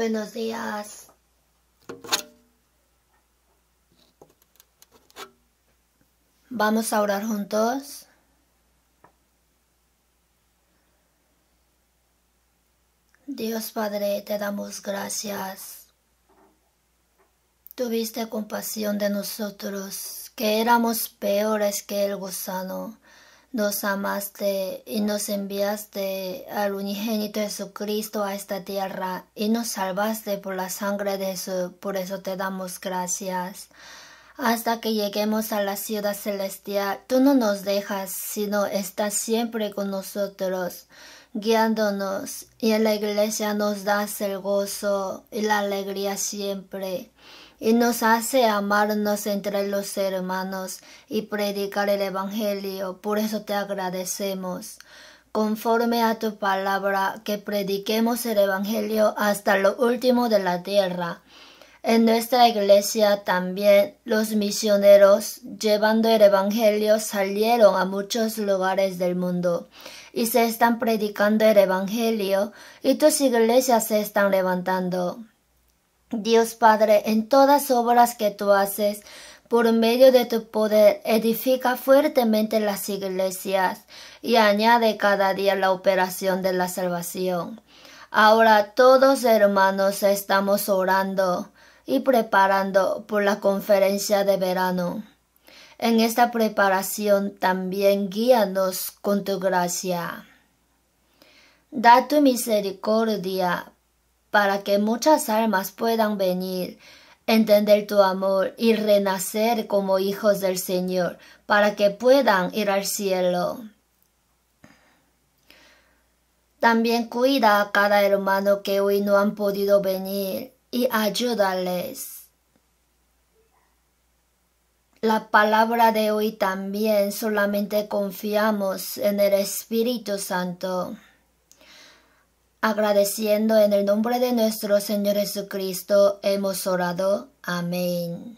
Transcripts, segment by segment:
Buenos días. Vamos a orar juntos. Dios Padre, te damos gracias. Tuviste compasión de nosotros, que éramos peores que el gusano nos amaste y nos enviaste al unigénito Jesucristo a esta tierra y nos salvaste por la sangre de Jesús, por eso te damos gracias. Hasta que lleguemos a la ciudad celestial, tú no nos dejas, sino estás siempre con nosotros, guiándonos, y en la iglesia nos das el gozo y la alegría siempre y nos hace amarnos entre los hermanos y predicar el Evangelio. Por eso te agradecemos. Conforme a tu palabra, que prediquemos el Evangelio hasta lo último de la tierra. En nuestra iglesia también los misioneros, llevando el Evangelio, salieron a muchos lugares del mundo y se están predicando el Evangelio y tus iglesias se están levantando. Dios Padre, en todas obras que tú haces, por medio de tu poder, edifica fuertemente las iglesias y añade cada día la operación de la salvación. Ahora todos hermanos estamos orando y preparando por la conferencia de verano. En esta preparación también guíanos con tu gracia. Da tu misericordia para que muchas almas puedan venir, entender tu amor y renacer como hijos del Señor, para que puedan ir al cielo. También cuida a cada hermano que hoy no han podido venir y ayúdales. La palabra de hoy también solamente confiamos en el Espíritu Santo. Agradeciendo en el nombre de nuestro Señor Jesucristo, hemos orado. Amén.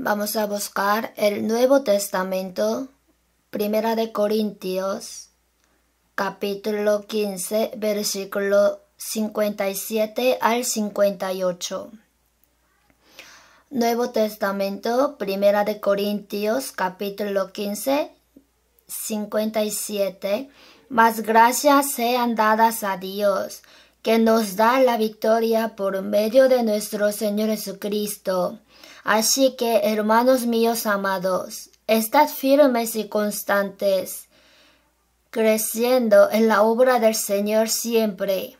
Vamos a buscar el Nuevo Testamento, Primera de Corintios, capítulo 15, versículo 57 al 58. Nuevo Testamento, Primera de Corintios, capítulo 15, 57. Más gracias sean dadas a Dios, que nos da la victoria por medio de nuestro Señor Jesucristo. Así que, hermanos míos amados, estad firmes y constantes, creciendo en la obra del Señor siempre,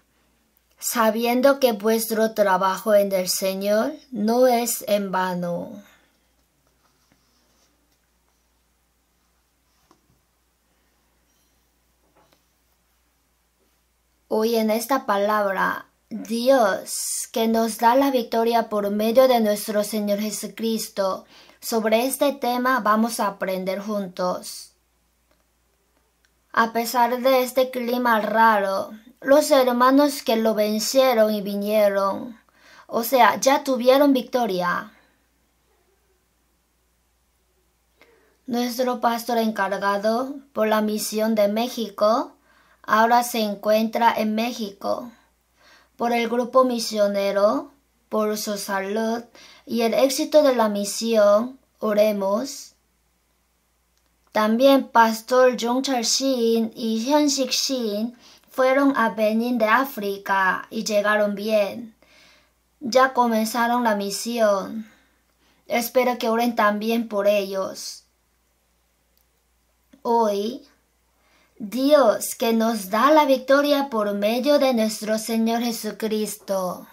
sabiendo que vuestro trabajo en el Señor no es en vano. Hoy en esta palabra Dios, que nos da la victoria por medio de nuestro Señor Jesucristo. Sobre este tema vamos a aprender juntos. A pesar de este clima raro, los hermanos que lo vencieron y vinieron, o sea, ya tuvieron victoria. Nuestro pastor encargado por la misión de México ahora se encuentra en México por el grupo misionero, por su salud y el éxito de la misión, oremos. También Pastor Char Shin y Sik Shin fueron a Benin de África y llegaron bien. Ya comenzaron la misión. Espero que oren también por ellos. Hoy Dios que nos da la victoria por medio de nuestro Señor Jesucristo.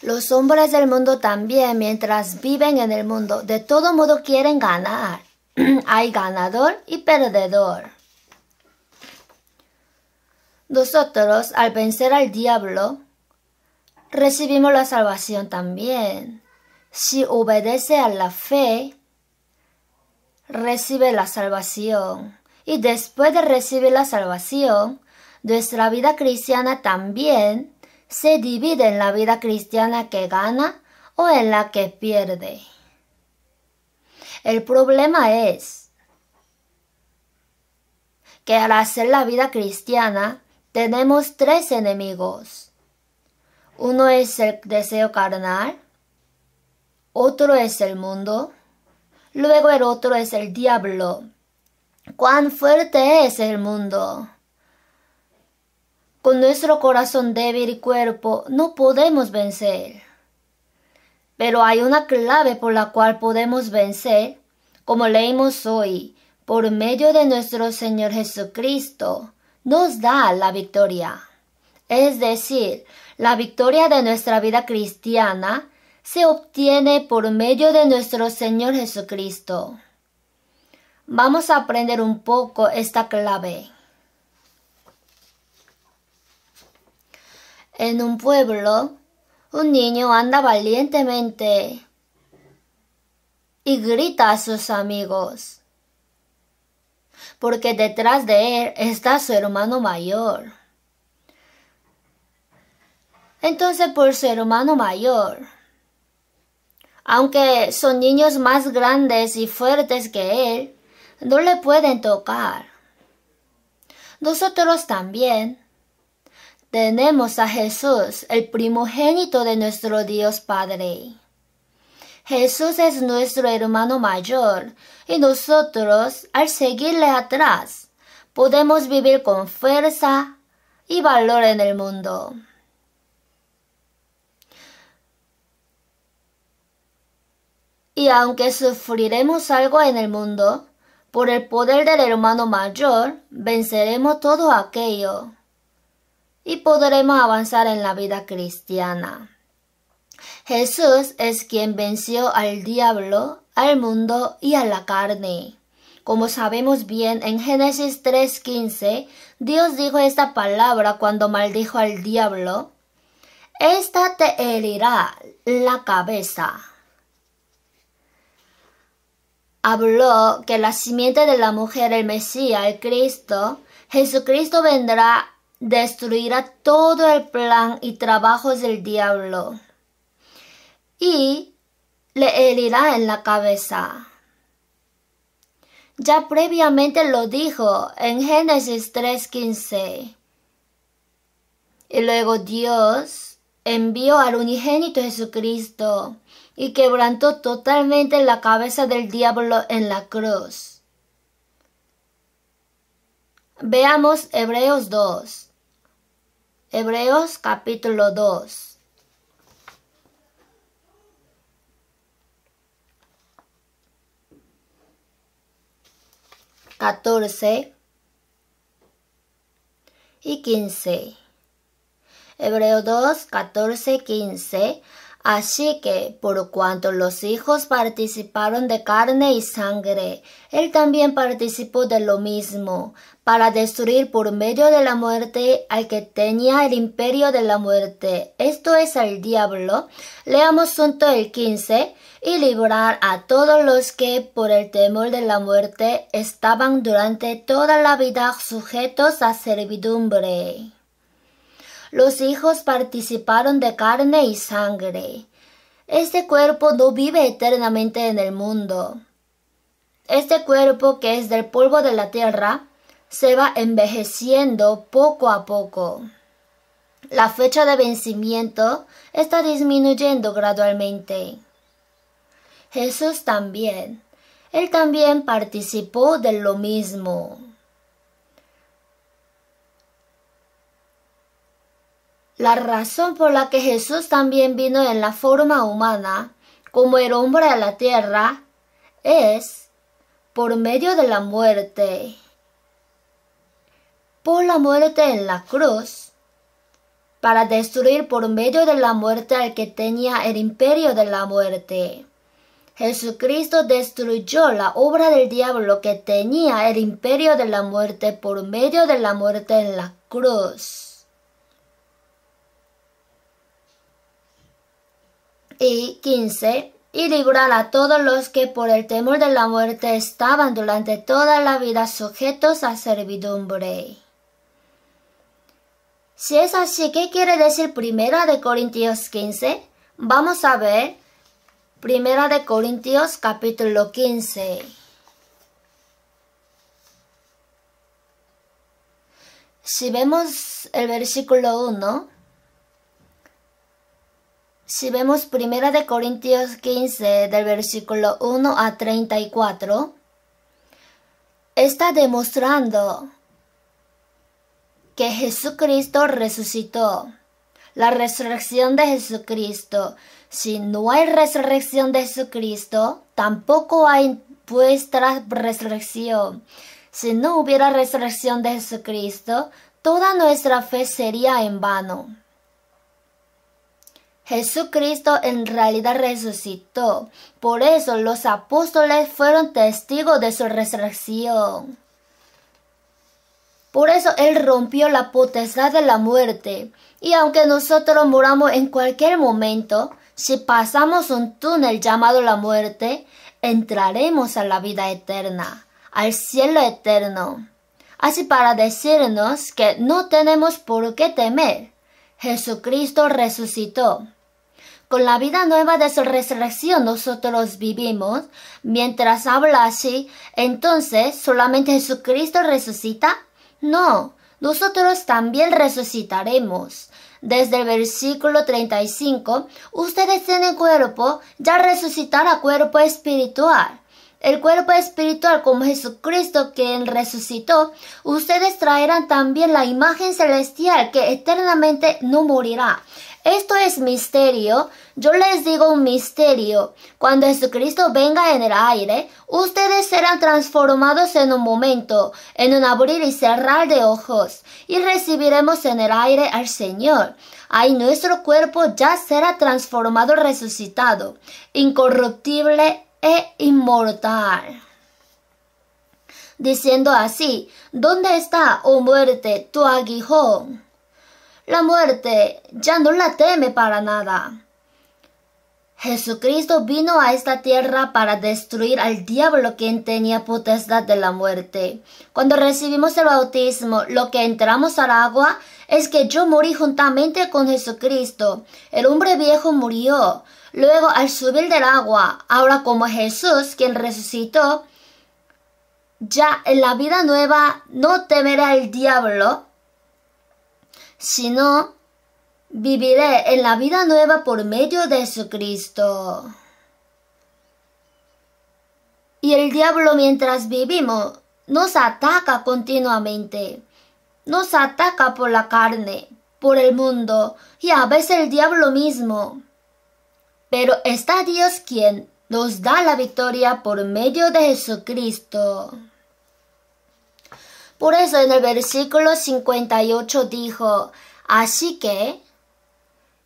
Los hombres del mundo también, mientras viven en el mundo, de todo modo quieren ganar. Hay ganador y perdedor. Nosotros, al vencer al diablo, recibimos la salvación también. Si obedece a la fe, recibe la salvación. Y después de recibir la salvación, nuestra vida cristiana también se divide en la vida cristiana que gana o en la que pierde. El problema es que al hacer la vida cristiana tenemos tres enemigos uno es el deseo carnal, otro es el mundo, luego el otro es el diablo. ¿Cuán fuerte es el mundo? Con nuestro corazón débil y cuerpo no podemos vencer. Pero hay una clave por la cual podemos vencer, como leímos hoy, por medio de nuestro Señor Jesucristo, nos da la victoria. Es decir, la victoria de nuestra vida cristiana se obtiene por medio de nuestro Señor Jesucristo. Vamos a aprender un poco esta clave. En un pueblo, un niño anda valientemente y grita a sus amigos, porque detrás de él está su hermano mayor. Entonces, por su hermano mayor, aunque son niños más grandes y fuertes que él, no le pueden tocar. Nosotros también tenemos a Jesús, el primogénito de nuestro Dios Padre. Jesús es nuestro hermano mayor y nosotros, al seguirle atrás, podemos vivir con fuerza y valor en el mundo. Y aunque sufriremos algo en el mundo, por el poder del hermano mayor, venceremos todo aquello y podremos avanzar en la vida cristiana. Jesús es quien venció al diablo, al mundo y a la carne. Como sabemos bien, en Génesis 3:15, Dios dijo esta palabra cuando maldijo al diablo. Esta te herirá la cabeza habló que la simiente de la mujer, el Mesías, el Cristo, Jesucristo vendrá, destruirá todo el plan y trabajos del diablo y le herirá en la cabeza. Ya previamente lo dijo en Génesis 3:15. Y luego Dios envió al unigénito Jesucristo y quebrantó totalmente la cabeza del diablo en la cruz. Veamos Hebreos 2. Hebreos capítulo 2. 14 y 15. Hebreos 2, 14, y 15. Así que, por cuanto los hijos participaron de carne y sangre, él también participó de lo mismo, para destruir por medio de la muerte al que tenía el imperio de la muerte, esto es al diablo. Leamos junto el 15, y librar a todos los que por el temor de la muerte estaban durante toda la vida sujetos a servidumbre los hijos participaron de carne y sangre. Este cuerpo no vive eternamente en el mundo. Este cuerpo que es del polvo de la tierra se va envejeciendo poco a poco. La fecha de vencimiento está disminuyendo gradualmente. Jesús también. Él también participó de lo mismo. La razón por la que Jesús también vino en la forma humana, como el hombre de la tierra, es por medio de la muerte. Por la muerte en la cruz, para destruir por medio de la muerte al que tenía el imperio de la muerte. Jesucristo destruyó la obra del diablo que tenía el imperio de la muerte por medio de la muerte en la cruz. y 15 y librar a todos los que por el temor de la muerte estaban durante toda la vida sujetos a servidumbre. Si es así, ¿qué quiere decir Primera de Corintios 15? Vamos a ver Primera de Corintios capítulo 15. Si vemos el versículo 1, si vemos Primera de Corintios 15 del versículo 1 a 34, está demostrando que Jesucristo resucitó. La resurrección de Jesucristo. Si no hay resurrección de Jesucristo, tampoco hay vuestra resurrección. Si no hubiera resurrección de Jesucristo, toda nuestra fe sería en vano. Jesucristo en realidad resucitó. Por eso los apóstoles fueron testigos de su resurrección. Por eso Él rompió la potestad de la muerte. Y aunque nosotros moramos en cualquier momento, si pasamos un túnel llamado la muerte, entraremos a la vida eterna, al cielo eterno. Así para decirnos que no tenemos por qué temer. Jesucristo resucitó. Con la vida nueva de su resurrección nosotros vivimos. Mientras habla así, entonces, ¿solamente Jesucristo resucita? No, nosotros también resucitaremos. Desde el versículo 35, ustedes tienen cuerpo, ya resucitará cuerpo espiritual. El cuerpo espiritual como Jesucristo quien resucitó, ustedes traerán también la imagen celestial que eternamente no morirá. Esto es misterio yo les digo un misterio. Cuando Jesucristo venga en el aire, ustedes serán transformados en un momento, en un abrir y cerrar de ojos, y recibiremos en el aire al Señor. Ahí nuestro cuerpo ya será transformado, resucitado, incorruptible e inmortal diciendo así, ¿dónde está, oh muerte, tu aguijón? La muerte ya no la teme para nada. Jesucristo vino a esta tierra para destruir al diablo quien tenía potestad de la muerte. Cuando recibimos el bautismo, lo que entramos al agua es que yo morí juntamente con Jesucristo. El hombre viejo murió. Luego, al subir del agua, ahora como Jesús, quien resucitó, ya en la vida nueva no temerá al diablo, sino Viviré en la vida nueva por medio de Jesucristo. Y el diablo mientras vivimos nos ataca continuamente. Nos ataca por la carne, por el mundo y a veces el diablo mismo. Pero está Dios quien nos da la victoria por medio de Jesucristo. Por eso en el versículo 58 dijo, así que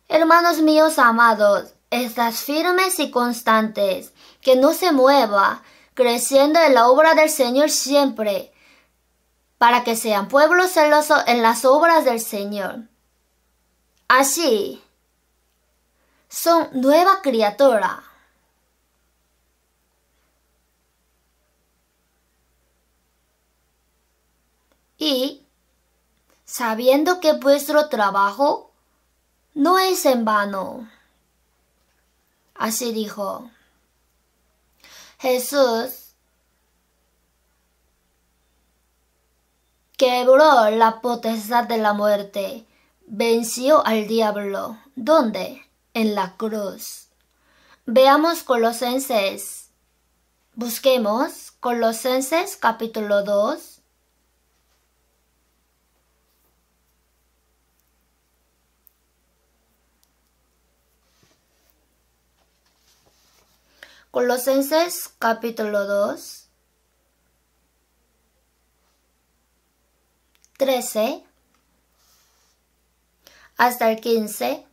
Hermanos míos amados, estás firmes y constantes, que no se mueva, creciendo en la obra del Señor siempre, para que sean pueblos celosos en las obras del Señor. Así, son nueva criatura. Y, sabiendo que vuestro trabajo no es en vano. Así dijo. Jesús quebró la potestad de la muerte, venció al diablo. ¿Dónde? En la cruz. Veamos Colosenses. Busquemos Colosenses capítulo 2 Colosenses capítulo 2, 13 hasta el 15.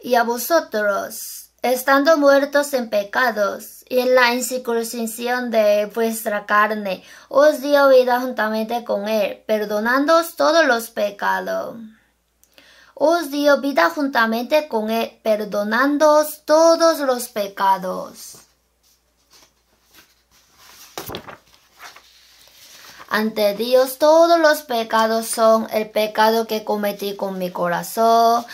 Y a vosotros, estando muertos en pecados y en la incircuncisión de vuestra carne, os dio vida juntamente con él, perdonándoos todos los pecados os dio vida juntamente con Él, perdonándoos todos los pecados. Ante Dios todos los pecados son el pecado que cometí con mi corazón,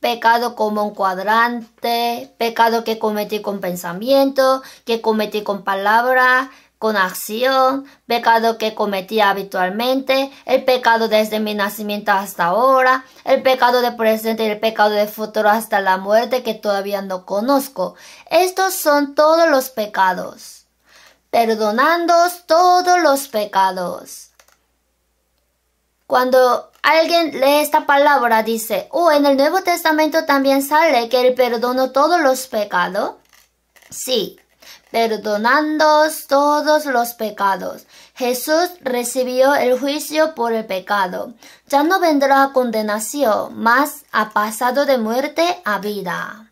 pecado como un cuadrante, pecado que cometí con pensamiento, que cometí con palabra, con acción, pecado que cometía habitualmente, el pecado desde mi nacimiento hasta ahora, el pecado de presente y el pecado de futuro hasta la muerte que todavía no conozco. Estos son todos los pecados. Perdonando todos los pecados. Cuando alguien lee esta palabra, dice, oh, en el Nuevo Testamento también sale que él perdonó todos los pecados. Sí, perdonando todos los pecados. Jesús recibió el juicio por el pecado. Ya no vendrá condenación, mas ha pasado de muerte a vida.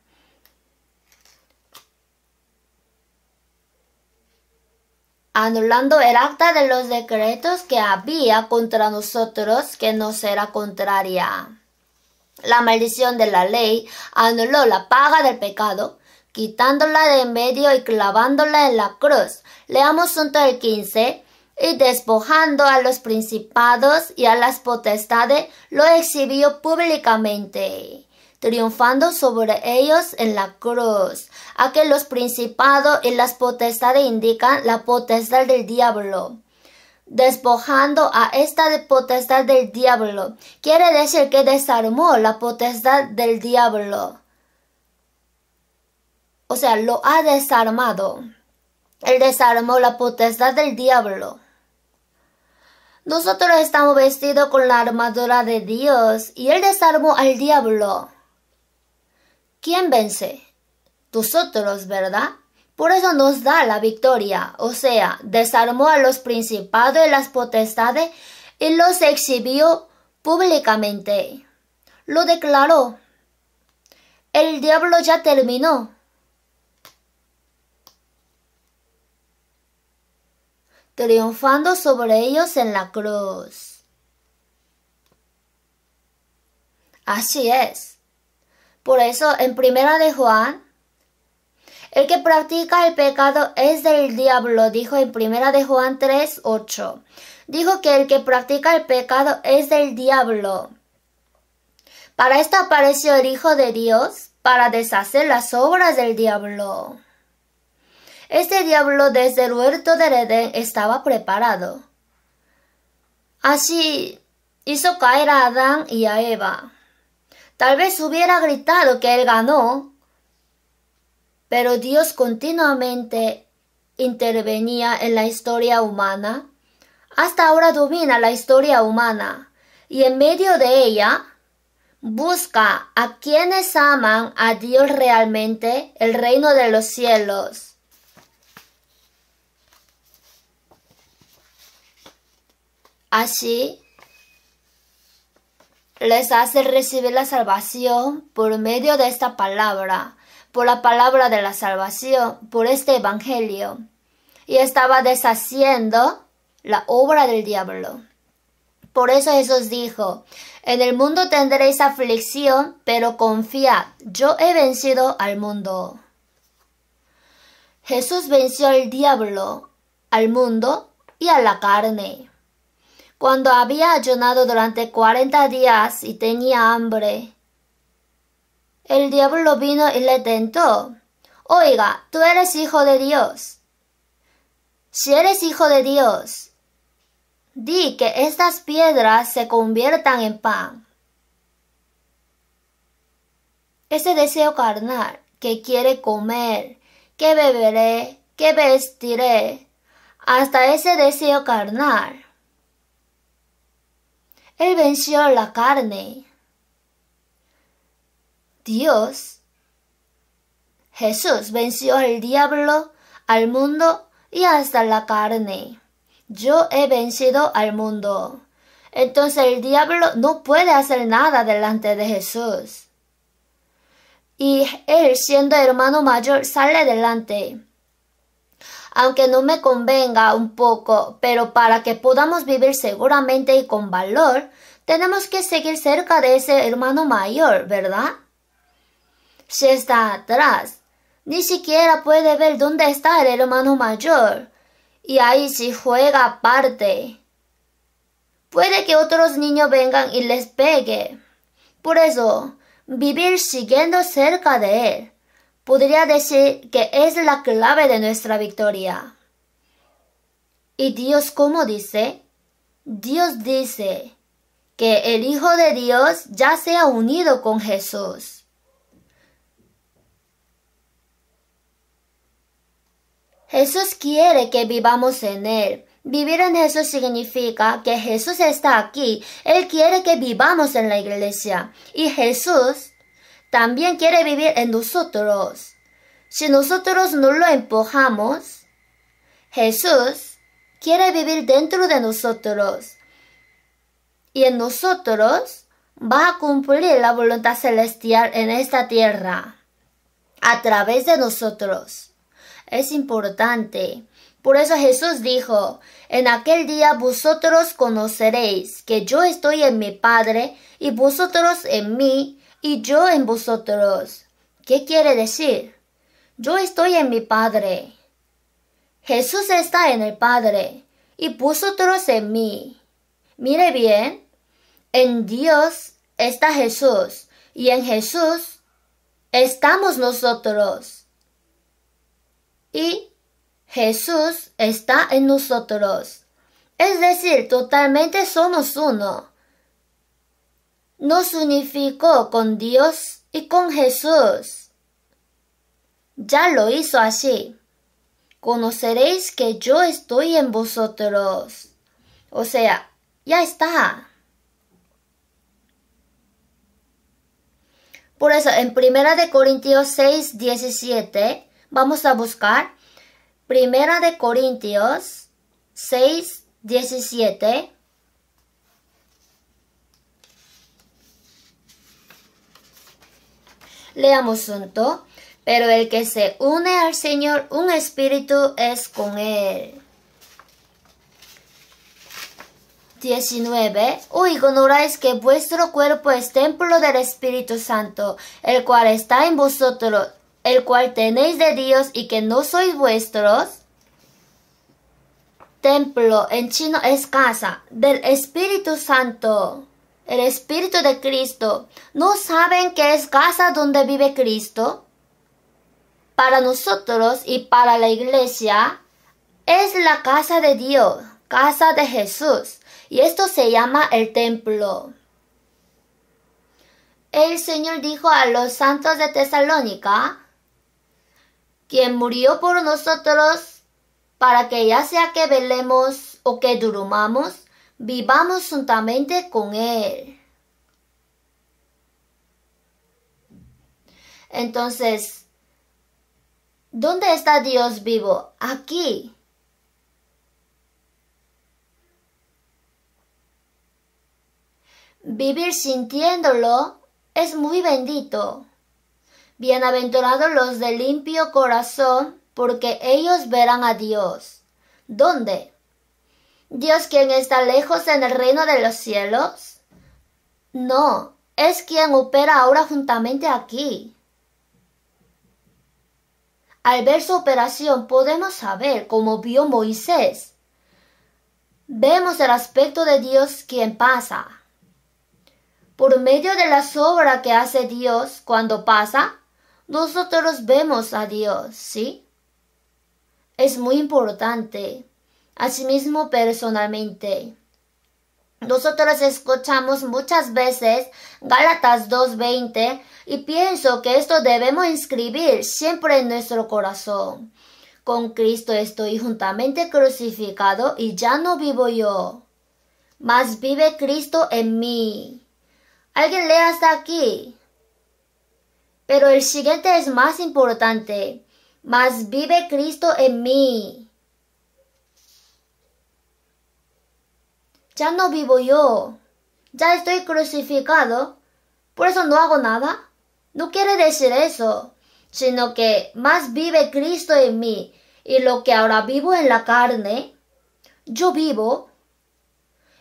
anulando el acta de los decretos que había contra nosotros que nos era contraria. La maldición de la ley anuló la paga del pecado quitándola de en medio y clavándola en la cruz. Leamos junto el 15. Y despojando a los principados y a las potestades, lo exhibió públicamente, triunfando sobre ellos en la cruz. A que los principados y las potestades indican la potestad del diablo despojando a esta potestad del diablo. Quiere decir que desarmó la potestad del diablo o sea, lo ha desarmado. Él desarmó la potestad del diablo. Nosotros estamos vestidos con la armadura de Dios y Él desarmó al diablo. ¿Quién vence? Nosotros, ¿verdad? Por eso nos da la victoria, o sea, desarmó a los principados y las potestades y los exhibió públicamente. Lo declaró. El diablo ya terminó. triunfando sobre ellos en la cruz. Así es. Por eso en primera de Juan, el que practica el pecado es del diablo, dijo en primera de Juan 3, 8. Dijo que el que practica el pecado es del diablo. Para esto apareció el Hijo de Dios, para deshacer las obras del diablo. Este diablo desde el huerto de Edén estaba preparado. Así hizo caer a Adán y a Eva. Tal vez hubiera gritado que él ganó, pero Dios continuamente intervenía en la historia humana. Hasta ahora domina la historia humana y en medio de ella busca a quienes aman a Dios realmente el reino de los cielos. Así les hace recibir la salvación por medio de esta palabra, por la palabra de la salvación, por este evangelio. Y estaba deshaciendo la obra del diablo. Por eso Jesús dijo, en el mundo tendréis aflicción, pero confiad, yo he vencido al mundo. Jesús venció al diablo, al mundo y a la carne cuando había ayunado durante cuarenta días y tenía hambre. El diablo vino y le tentó. Oiga, tú eres hijo de Dios. Si eres hijo de Dios, di que estas piedras se conviertan en pan. Ese deseo carnal que quiere comer, que beberé, que vestiré, hasta ese deseo carnal él venció la carne. Dios, Jesús venció al diablo, al mundo y hasta la carne. Yo he vencido al mundo. Entonces el diablo no puede hacer nada delante de Jesús. Y él, siendo hermano mayor, sale delante aunque no me convenga un poco, pero para que podamos vivir seguramente y con valor, tenemos que seguir cerca de ese hermano mayor, ¿verdad? Si está atrás, ni siquiera puede ver dónde está el hermano mayor, y ahí si juega parte. Puede que otros niños vengan y les pegue. Por eso, vivir siguiendo cerca de él podría decir que es la clave de nuestra victoria. ¿Y Dios cómo dice? Dios dice que el Hijo de Dios ya se ha unido con Jesús. Jesús quiere que vivamos en Él. Vivir en Jesús significa que Jesús está aquí. Él quiere que vivamos en la iglesia. Y Jesús también quiere vivir en nosotros. Si nosotros no lo empujamos, Jesús quiere vivir dentro de nosotros. Y en nosotros va a cumplir la voluntad celestial en esta tierra, a través de nosotros. Es importante. Por eso Jesús dijo, en aquel día vosotros conoceréis que yo estoy en mi Padre y vosotros en mí y yo en vosotros. ¿Qué quiere decir? Yo estoy en mi Padre. Jesús está en el Padre y vosotros en mí. Mire bien, en Dios está Jesús y en Jesús estamos nosotros. Y Jesús está en nosotros. Es decir, totalmente somos uno nos unificó con Dios y con Jesús. Ya lo hizo así. Conoceréis que yo estoy en vosotros. O sea, ya está. Por eso, en Primera de Corintios 6, 17, vamos a buscar Primera de Corintios 6, 17. Leamos junto. Pero el que se une al Señor, un espíritu es con él. 19. O ignoráis que vuestro cuerpo es templo del Espíritu Santo, el cual está en vosotros, el cual tenéis de Dios y que no sois vuestros. Templo en chino es casa del Espíritu Santo el Espíritu de Cristo, ¿no saben que es casa donde vive Cristo? Para nosotros y para la iglesia es la casa de Dios, casa de Jesús, y esto se llama el templo. El Señor dijo a los santos de Tesalónica, quien murió por nosotros, para que ya sea que velemos o que durmamos, Vivamos juntamente con Él. Entonces, ¿dónde está Dios vivo? Aquí. Vivir sintiéndolo es muy bendito. Bienaventurados los de limpio corazón, porque ellos verán a Dios. ¿Dónde? Dios quien está lejos en el reino de los cielos? No, es quien opera ahora juntamente aquí. Al ver su operación podemos saber cómo vio Moisés. Vemos el aspecto de Dios quien pasa. Por medio de la obra que hace Dios cuando pasa, nosotros vemos a Dios, ¿sí? Es muy importante. Asimismo personalmente. Nosotros escuchamos muchas veces Gálatas 2.20 y pienso que esto debemos inscribir siempre en nuestro corazón. Con Cristo estoy juntamente crucificado y ya no vivo yo, mas vive Cristo en mí. ¿Alguien lee hasta aquí? Pero el siguiente es más importante. Mas vive Cristo en mí. Ya no vivo yo. Ya estoy crucificado. Por eso no hago nada. No quiere decir eso, sino que más vive Cristo en mí y lo que ahora vivo en la carne, yo vivo.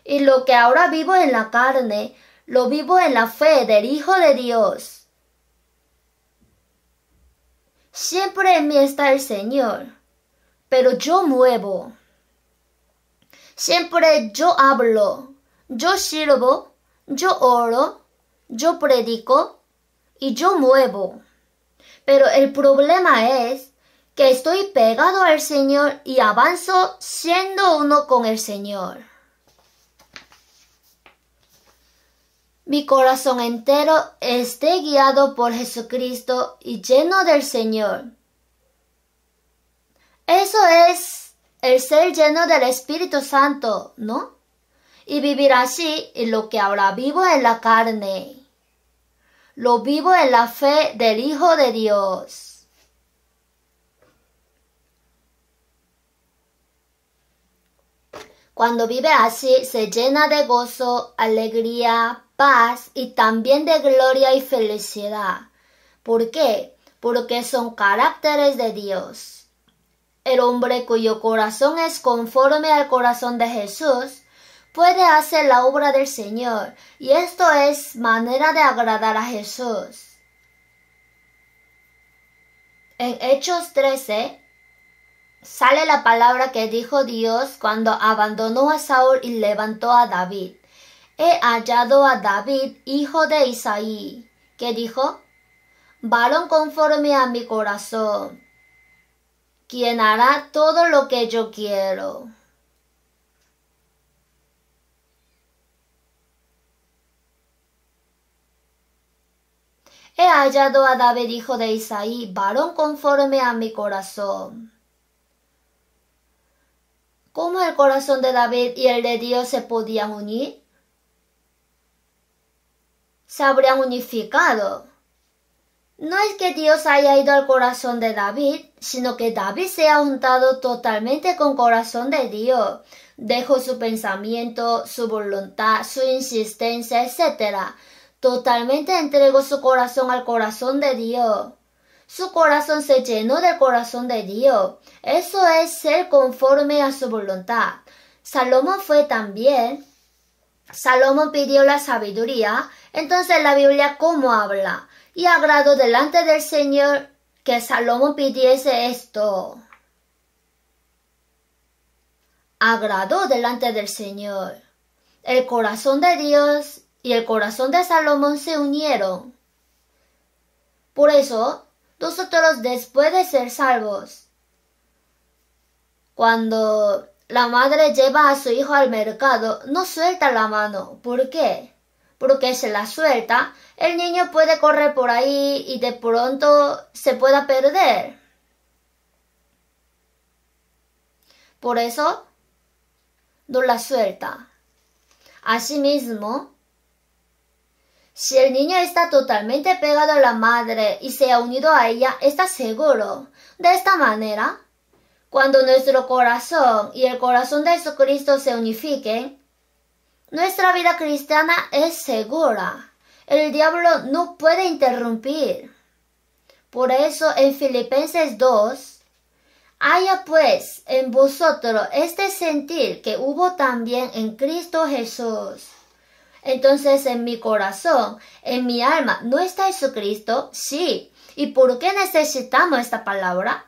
Y lo que ahora vivo en la carne, lo vivo en la fe del Hijo de Dios. Siempre en mí está el Señor, pero yo muevo. Siempre yo hablo, yo sirvo, yo oro, yo predico y yo muevo. Pero el problema es que estoy pegado al Señor y avanzo siendo uno con el Señor. Mi corazón entero esté guiado por Jesucristo y lleno del Señor. Eso es el ser lleno del Espíritu Santo, ¿no? Y vivir así en lo que ahora vivo en la carne. Lo vivo en la fe del Hijo de Dios. Cuando vive así, se llena de gozo, alegría, paz y también de gloria y felicidad. ¿Por qué? Porque son caracteres de Dios. El hombre cuyo corazón es conforme al corazón de Jesús puede hacer la obra del Señor, y esto es manera de agradar a Jesús. En Hechos 13 sale la palabra que dijo Dios cuando abandonó a Saúl y levantó a David. He hallado a David, hijo de Isaí, que dijo, varón conforme a mi corazón quien hará todo lo que yo quiero. He hallado a David, hijo de Isaí, varón conforme a mi corazón. ¿Cómo el corazón de David y el de Dios se podían unir? Se habrían unificado. No es que Dios haya ido al corazón de David, sino que David se ha untado totalmente con corazón de Dios. Dejó su pensamiento, su voluntad, su insistencia, etc. Totalmente entregó su corazón al corazón de Dios. Su corazón se llenó del corazón de Dios. Eso es ser conforme a su voluntad. Salomón fue también. Salomón pidió la sabiduría. Entonces la Biblia, ¿cómo habla? y agradó delante del Señor que Salomón pidiese esto. Agradó delante del Señor. El corazón de Dios y el corazón de Salomón se unieron. Por eso, nosotros después de ser salvos, cuando la madre lleva a su hijo al mercado, no suelta la mano. ¿Por qué? porque se la suelta, el niño puede correr por ahí y de pronto se pueda perder. Por eso, no la suelta. Asimismo, si el niño está totalmente pegado a la madre y se ha unido a ella, está seguro. De esta manera, cuando nuestro corazón y el corazón de Jesucristo se unifiquen, nuestra vida cristiana es segura. El diablo no puede interrumpir. Por eso en Filipenses 2, haya pues en vosotros este sentir que hubo también en Cristo Jesús. Entonces en mi corazón, en mi alma, ¿no está Jesucristo? Sí. ¿Y por qué necesitamos esta palabra?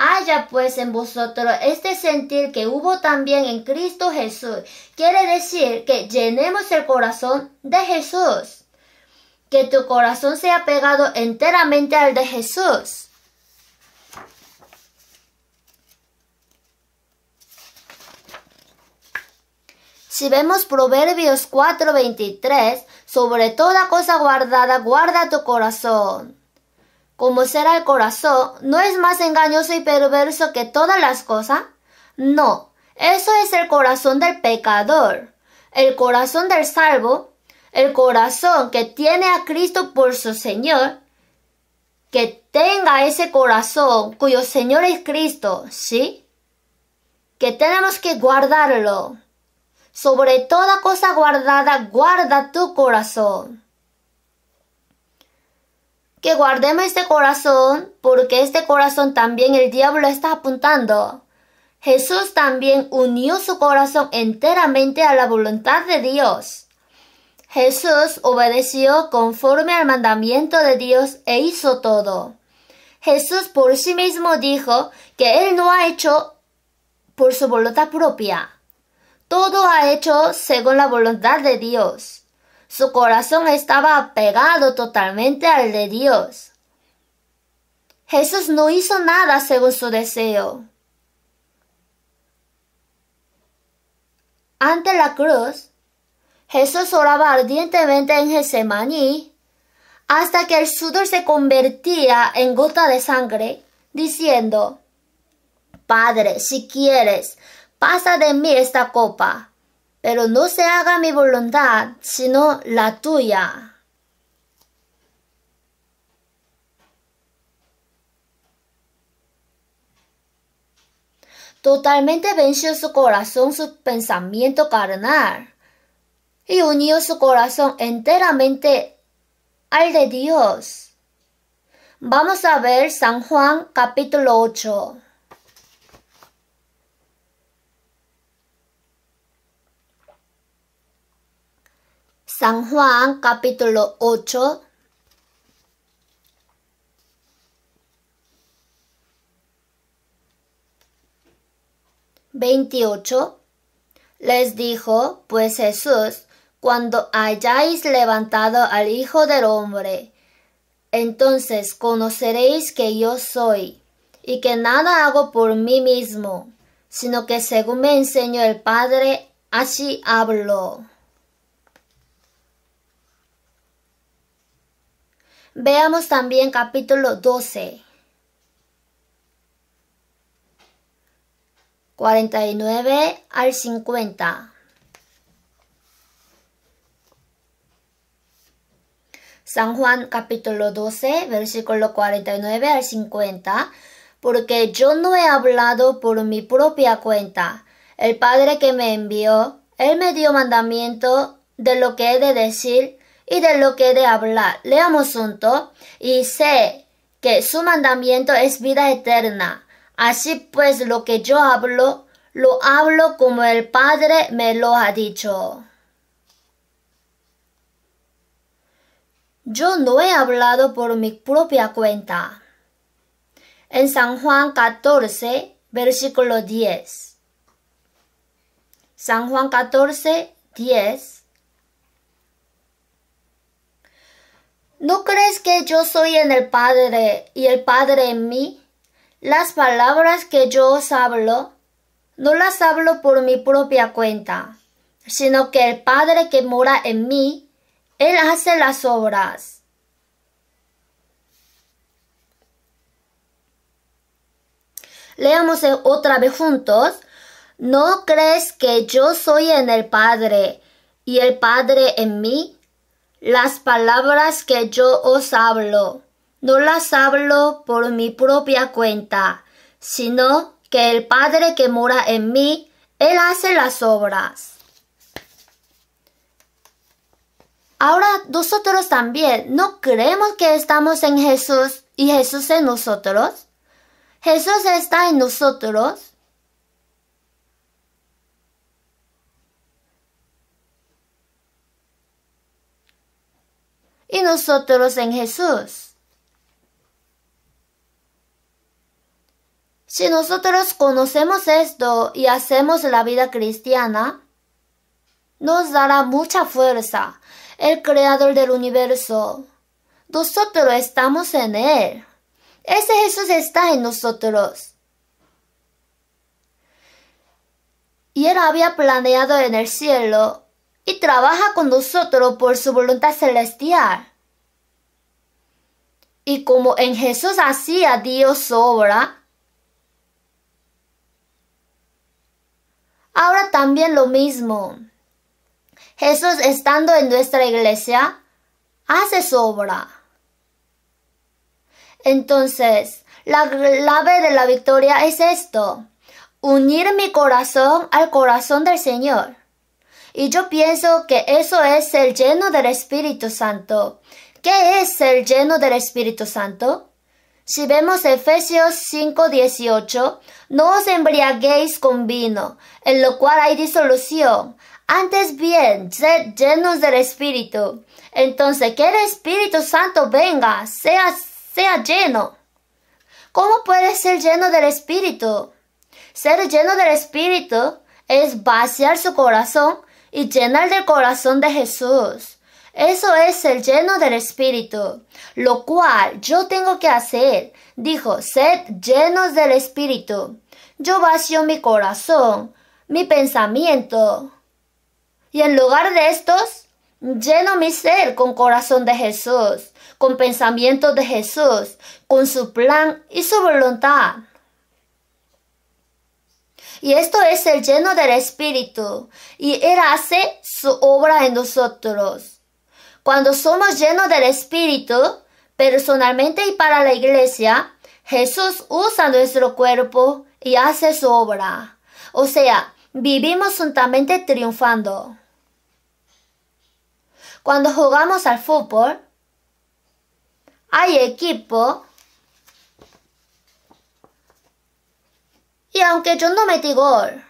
Haya pues en vosotros este sentir que hubo también en Cristo Jesús. Quiere decir que llenemos el corazón de Jesús. Que tu corazón sea pegado enteramente al de Jesús. Si vemos Proverbios 4:23, sobre toda cosa guardada, guarda tu corazón como será el corazón, ¿no es más engañoso y perverso que todas las cosas? No, eso es el corazón del pecador, el corazón del salvo, el corazón que tiene a Cristo por su Señor, que tenga ese corazón cuyo Señor es Cristo, ¿sí? Que tenemos que guardarlo. Sobre toda cosa guardada, guarda tu corazón que guardemos este corazón, porque este corazón también el diablo está apuntando. Jesús también unió su corazón enteramente a la voluntad de Dios. Jesús obedeció conforme al mandamiento de Dios e hizo todo. Jesús por sí mismo dijo que Él no ha hecho por su voluntad propia. Todo ha hecho según la voluntad de Dios. Su corazón estaba apegado totalmente al de Dios. Jesús no hizo nada según su deseo. Ante la cruz, Jesús oraba ardientemente en Getsemaní hasta que el sudor se convertía en gota de sangre, diciendo, Padre, si quieres, pasa de mí esta copa pero no se haga mi voluntad, sino la tuya. Totalmente venció su corazón su pensamiento carnal y unió su corazón enteramente al de Dios. Vamos a ver San Juan capítulo 8. San Juan capítulo 8 28 Les dijo pues Jesús cuando hayáis levantado al Hijo del Hombre entonces conoceréis que yo soy y que nada hago por mí mismo sino que según me enseñó el Padre así hablo Veamos también capítulo 12. 49 al 50. San Juan capítulo 12, versículo 49 al 50. Porque yo no he hablado por mi propia cuenta. El Padre que me envió, Él me dio mandamiento de lo que he de decir y de lo que de hablar. Leamos junto. Y sé que su mandamiento es vida eterna. Así pues, lo que yo hablo, lo hablo como el Padre me lo ha dicho. Yo no he hablado por mi propia cuenta. En San Juan 14, versículo 10. San Juan 14, 10. ¿No crees que yo soy en el Padre y el Padre en mí? Las palabras que yo os hablo, no las hablo por mi propia cuenta, sino que el Padre que mora en mí, Él hace las obras. Leamos e-, otra vez juntos. ¿No crees que yo soy en el Padre y el Padre en mí? las palabras que yo os hablo, no las hablo por mi propia cuenta, sino que el Padre que mora en mí, Él hace las obras. Ahora nosotros también, ¿no creemos que estamos en Jesús y Jesús en nosotros? Jesús está en nosotros. y nosotros en Jesús. Si nosotros conocemos esto y hacemos la vida cristiana, nos dará mucha fuerza el Creador del universo. Nosotros estamos en Él. Ese Jesús está en nosotros. Y Él había planeado en el cielo y trabaja con nosotros por su voluntad celestial. Y como en Jesús hacía Dios obra, ahora también lo mismo. Jesús estando en nuestra iglesia, hace su obra. Entonces, la clave de la victoria es esto, unir mi corazón al corazón del Señor. Y yo pienso que eso es el lleno del Espíritu Santo. ¿Qué es el lleno del Espíritu Santo? Si vemos Efesios 5:18, no os embriaguéis con vino, en lo cual hay disolución. Antes bien, sed llenos del Espíritu. Entonces, que el Espíritu Santo venga, sea, sea lleno. ¿Cómo puede ser lleno del Espíritu? Ser lleno del Espíritu es vaciar su corazón y llenar del corazón de Jesús. Eso es el lleno del Espíritu, lo cual yo tengo que hacer. Dijo, sed llenos del Espíritu. Yo vacío mi corazón, mi pensamiento. Y en lugar de estos, lleno mi ser con corazón de Jesús, con pensamiento de Jesús, con su plan y su voluntad y esto es el lleno del Espíritu, y Él hace su obra en nosotros. Cuando somos llenos del Espíritu, personalmente y para la iglesia, Jesús usa nuestro cuerpo y hace su obra. O sea, vivimos juntamente triunfando. Cuando jugamos al fútbol, hay equipo Y aunque yo no metí gol,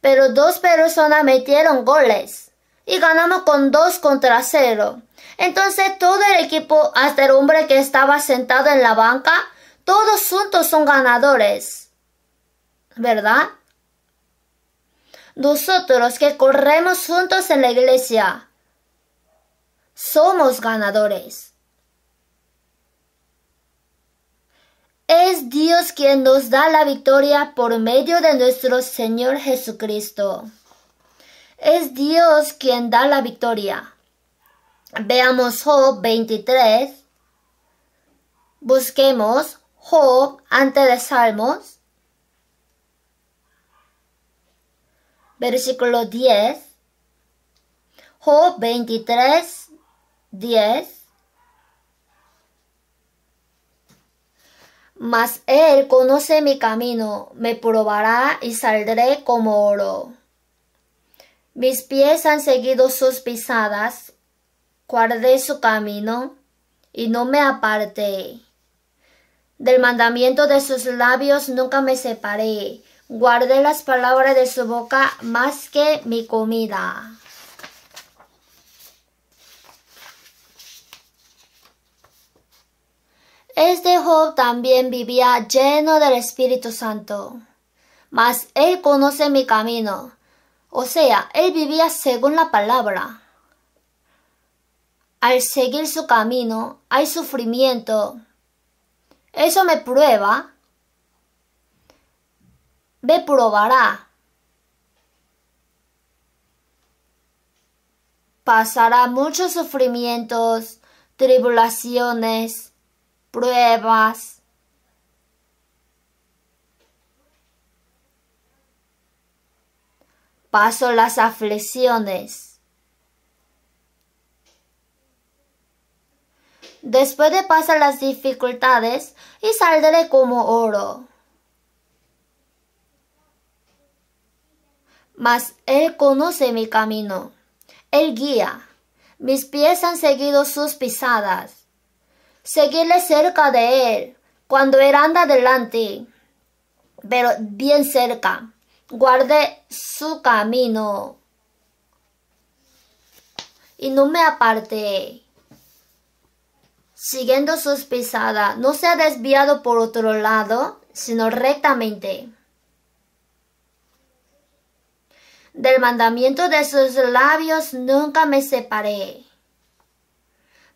pero dos personas metieron goles y ganamos con dos contra cero. Entonces todo el equipo, hasta el hombre que estaba sentado en la banca, todos juntos son ganadores. ¿Verdad? Nosotros que corremos juntos en la iglesia, somos ganadores. Es Dios quien nos da la victoria por medio de nuestro Señor Jesucristo. Es Dios quien da la victoria. Veamos Job 23. Busquemos Job antes de Salmos. Versículo 10. Job 23, 10. Mas él conoce mi camino, me probará y saldré como oro. Mis pies han seguido sus pisadas, guardé su camino y no me aparté. Del mandamiento de sus labios nunca me separé, guardé las palabras de su boca más que mi comida. Este Job también vivía lleno del Espíritu Santo. Mas él conoce mi camino. O sea, él vivía según la palabra. Al seguir su camino hay sufrimiento. Eso me prueba. Me probará. Pasará muchos sufrimientos, tribulaciones, pruebas. Paso las aflicciones. Después de pasar las dificultades, y saldré como oro. Mas Él conoce mi camino. Él guía. Mis pies han seguido sus pisadas seguirle cerca de él cuando él anda adelante, pero bien cerca. Guarde su camino y no me aparte. Siguiendo sus pisadas, no se ha desviado por otro lado, sino rectamente. Del mandamiento de sus labios nunca me separé.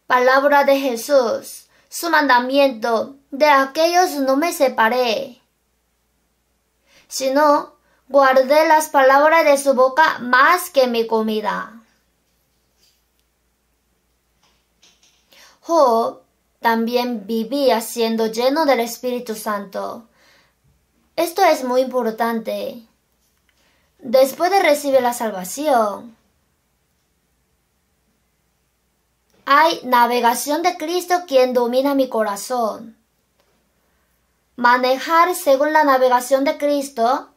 Palabra de Jesús, su mandamiento, de aquellos no me separé, sino guardé las palabras de su boca más que mi comida. Job también vivía siendo lleno del Espíritu Santo. Esto es muy importante. Después de recibir la salvación, Hay navegación de Cristo quien domina mi corazón. Manejar según la navegación de Cristo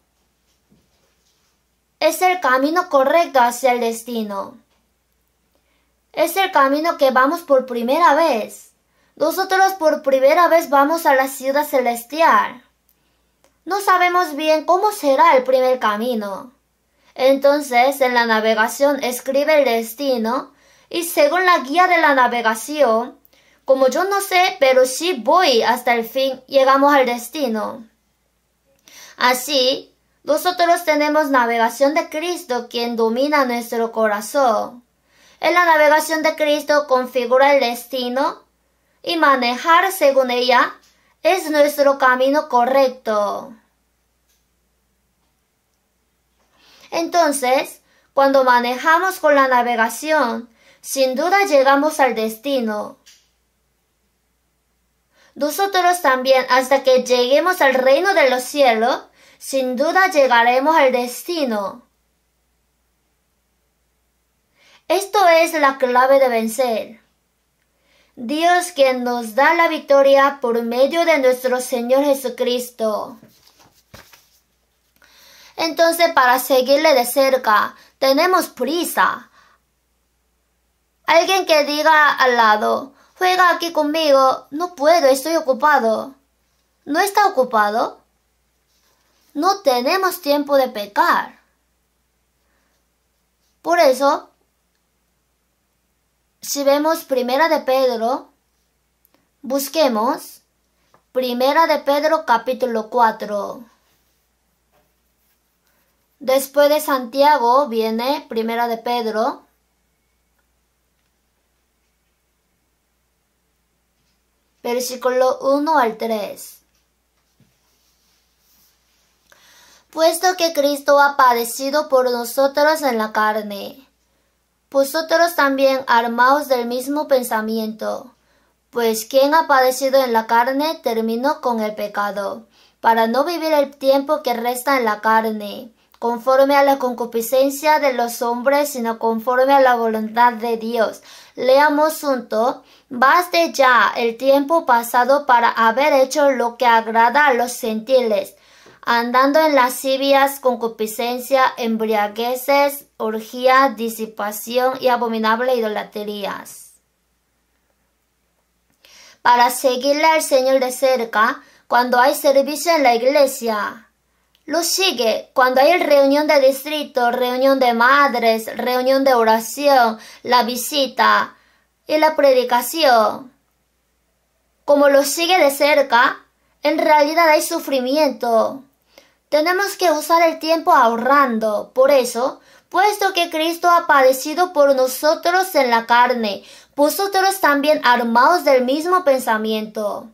es el camino correcto hacia el destino. Es el camino que vamos por primera vez. Nosotros por primera vez vamos a la ciudad celestial. No sabemos bien cómo será el primer camino. Entonces, en la navegación escribe el destino y según la guía de la navegación, como yo no sé, pero si voy hasta el fin, llegamos al destino. Así, nosotros tenemos navegación de Cristo quien domina nuestro corazón. En la navegación de Cristo configura el destino y manejar según ella es nuestro camino correcto. Entonces, cuando manejamos con la navegación, sin duda llegamos al destino. Nosotros también, hasta que lleguemos al reino de los cielos, sin duda llegaremos al destino. Esto es la clave de vencer. Dios quien nos da la victoria por medio de nuestro Señor Jesucristo. Entonces, para seguirle de cerca, tenemos prisa. Alguien que diga al lado, juega aquí conmigo, no puedo, estoy ocupado. ¿No está ocupado? No tenemos tiempo de pecar. Por eso, si vemos Primera de Pedro, busquemos Primera de Pedro capítulo 4. Después de Santiago viene Primera de Pedro versículo 1 al 3. Puesto que Cristo ha padecido por nosotros en la carne, vosotros también armados del mismo pensamiento, pues quien ha padecido en la carne terminó con el pecado, para no vivir el tiempo que resta en la carne, conforme a la concupiscencia de los hombres, sino conforme a la voluntad de Dios. Leamos junto. Baste ya el tiempo pasado para haber hecho lo que agrada a los gentiles, andando en las lascivias, concupiscencia, embriagueces, orgía, disipación y abominable idolatrías. Para seguirle al Señor de cerca, cuando hay servicio en la iglesia. Lo sigue cuando hay reunión de distrito, reunión de madres, reunión de oración, la visita, y la predicación. Como lo sigue de cerca, en realidad hay sufrimiento. Tenemos que usar el tiempo ahorrando. Por eso, puesto que Cristo ha padecido por nosotros en la carne, vosotros también armados del mismo pensamiento.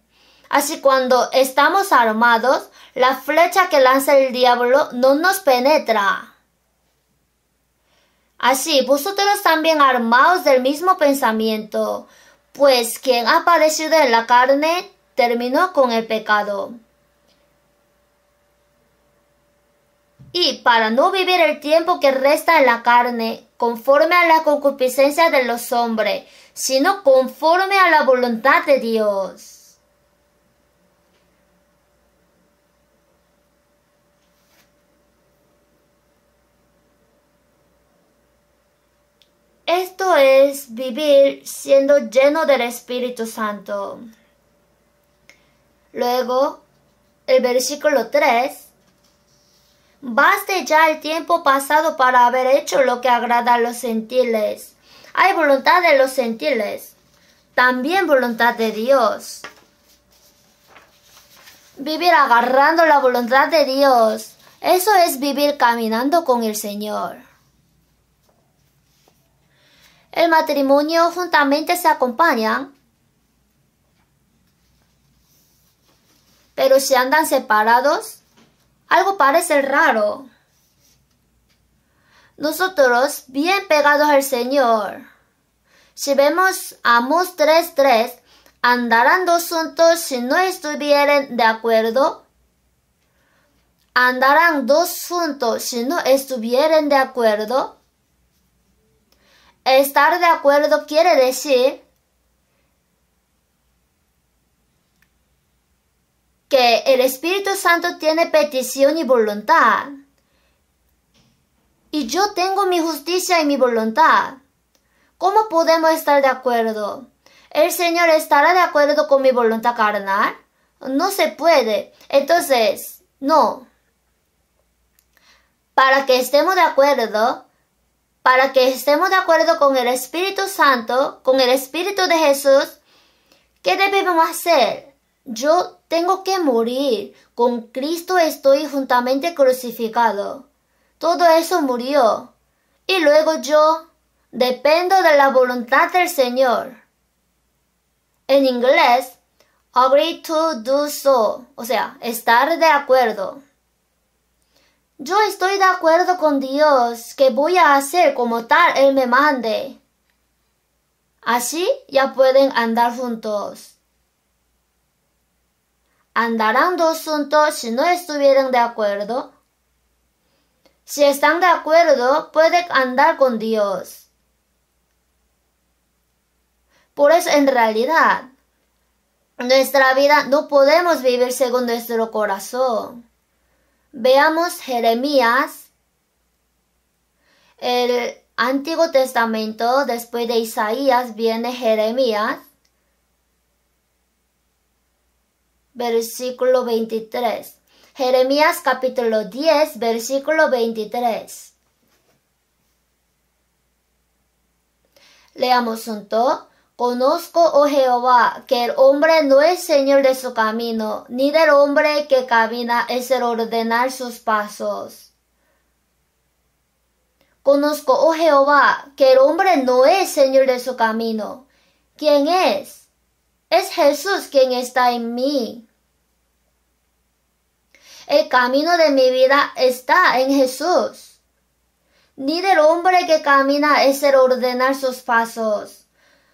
Así cuando estamos armados, la flecha que lanza el diablo no nos penetra. Así ah, vosotros también armados del mismo pensamiento, pues quien ha padecido en la carne terminó con el pecado. Y para no vivir el tiempo que resta en la carne, conforme a la concupiscencia de los hombres, sino conforme a la voluntad de Dios. Esto es vivir siendo lleno del Espíritu Santo. Luego, el versículo 3. Baste ya el tiempo pasado para haber hecho lo que agrada a los gentiles. Hay voluntad de los gentiles, también voluntad de Dios. Vivir agarrando la voluntad de Dios, eso es vivir caminando con el Señor. El matrimonio juntamente se acompañan, pero si andan separados, algo parece raro. Nosotros, bien pegados al Señor, si vemos a Amos 3.3, andarán dos juntos si no estuvieren de acuerdo. Andarán dos juntos si no estuvieren de acuerdo. Estar de acuerdo quiere decir que el Espíritu Santo tiene petición y voluntad. Y yo tengo mi justicia y mi voluntad. ¿Cómo podemos estar de acuerdo? ¿El Señor estará de acuerdo con mi voluntad carnal? No se puede. Entonces, no. Para que estemos de acuerdo, para que estemos de acuerdo con el Espíritu Santo, con el Espíritu de Jesús, ¿qué debemos hacer? Yo tengo que morir. Con Cristo estoy juntamente crucificado. Todo eso murió. Y luego yo dependo de la voluntad del Señor. En inglés, agree to do so, o sea, estar de acuerdo. Yo estoy de acuerdo con Dios que voy a hacer como tal Él me mande. Así ya pueden andar juntos. Andarán dos juntos si no estuvieran de acuerdo. Si están de acuerdo, pueden andar con Dios. Por eso en realidad, nuestra vida no podemos vivir según nuestro corazón. Veamos Jeremías, el Antiguo Testamento, después de Isaías viene Jeremías, versículo 23. Jeremías capítulo 10, versículo 23. Leamos junto. Conozco, oh Jehová, que el hombre no es señor de su camino, ni del hombre que camina es el ordenar sus pasos. Conozco, oh Jehová, que el hombre no es señor de su camino. ¿Quién es? Es Jesús quien está en mí. El camino de mi vida está en Jesús. Ni del hombre que camina es el ordenar sus pasos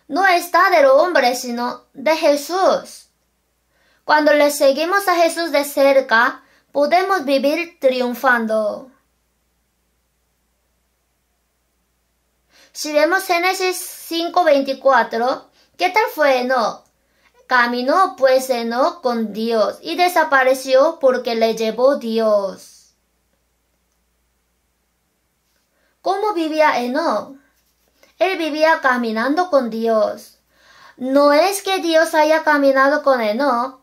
no está del hombre, sino de Jesús. Cuando le seguimos a Jesús de cerca, podemos vivir triunfando. Si vemos Génesis 5:24, ¿qué tal fue no Caminó pues Eno con Dios y desapareció porque le llevó Dios. ¿Cómo vivía Eno? Él vivía caminando con Dios. No es que Dios haya caminado con no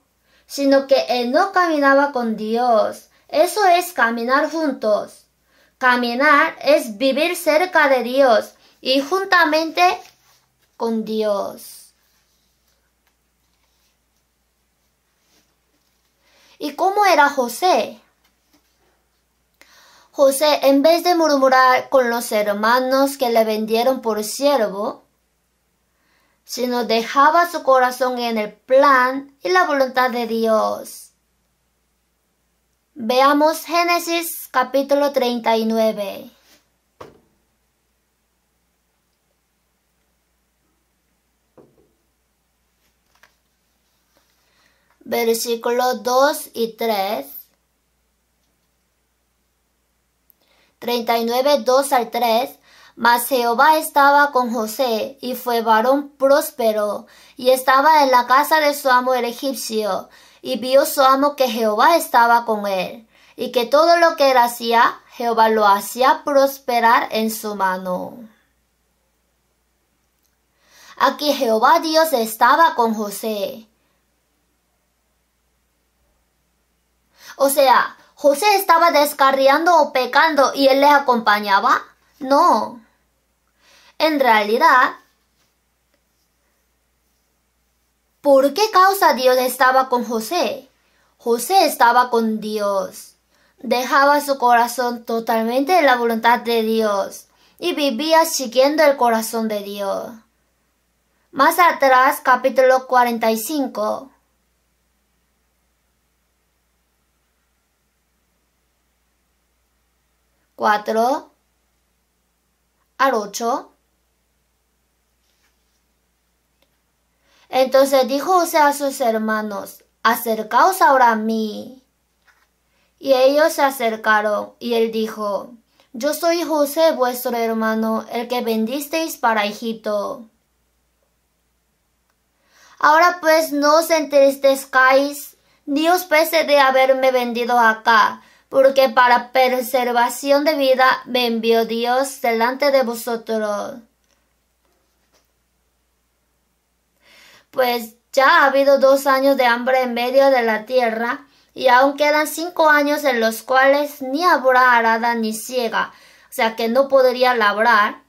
sino que no caminaba con Dios. Eso es caminar juntos. Caminar es vivir cerca de Dios y juntamente con Dios. ¿Y cómo era José? José, en vez de murmurar con los hermanos que le vendieron por siervo, sino dejaba su corazón en el plan y la voluntad de Dios. Veamos Génesis capítulo 39. Versículo 2 y 3. 39, 2 al 3. Mas Jehová estaba con José, y fue varón próspero, y estaba en la casa de su amo el egipcio, y vio su amo que Jehová estaba con él, y que todo lo que él hacía, Jehová lo hacía prosperar en su mano. Aquí Jehová Dios estaba con José. O sea, ¿José estaba descarriando o pecando y él les acompañaba? No. En realidad, ¿por qué causa Dios estaba con José? José estaba con Dios. Dejaba su corazón totalmente en la voluntad de Dios y vivía siguiendo el corazón de Dios. Más atrás, capítulo 45. Cuatro, al ocho. Entonces dijo José a sus hermanos, acercaos ahora a mí. Y ellos se acercaron, y él dijo, yo soy José vuestro hermano, el que vendisteis para Egipto. Ahora pues no os entristezcáis, os pese de haberme vendido acá, porque para preservación de vida me envió Dios delante de vosotros. Pues ya ha habido dos años de hambre en medio de la tierra, y aún quedan cinco años en los cuales ni habrá arada ni ciega, o sea que no podría labrar.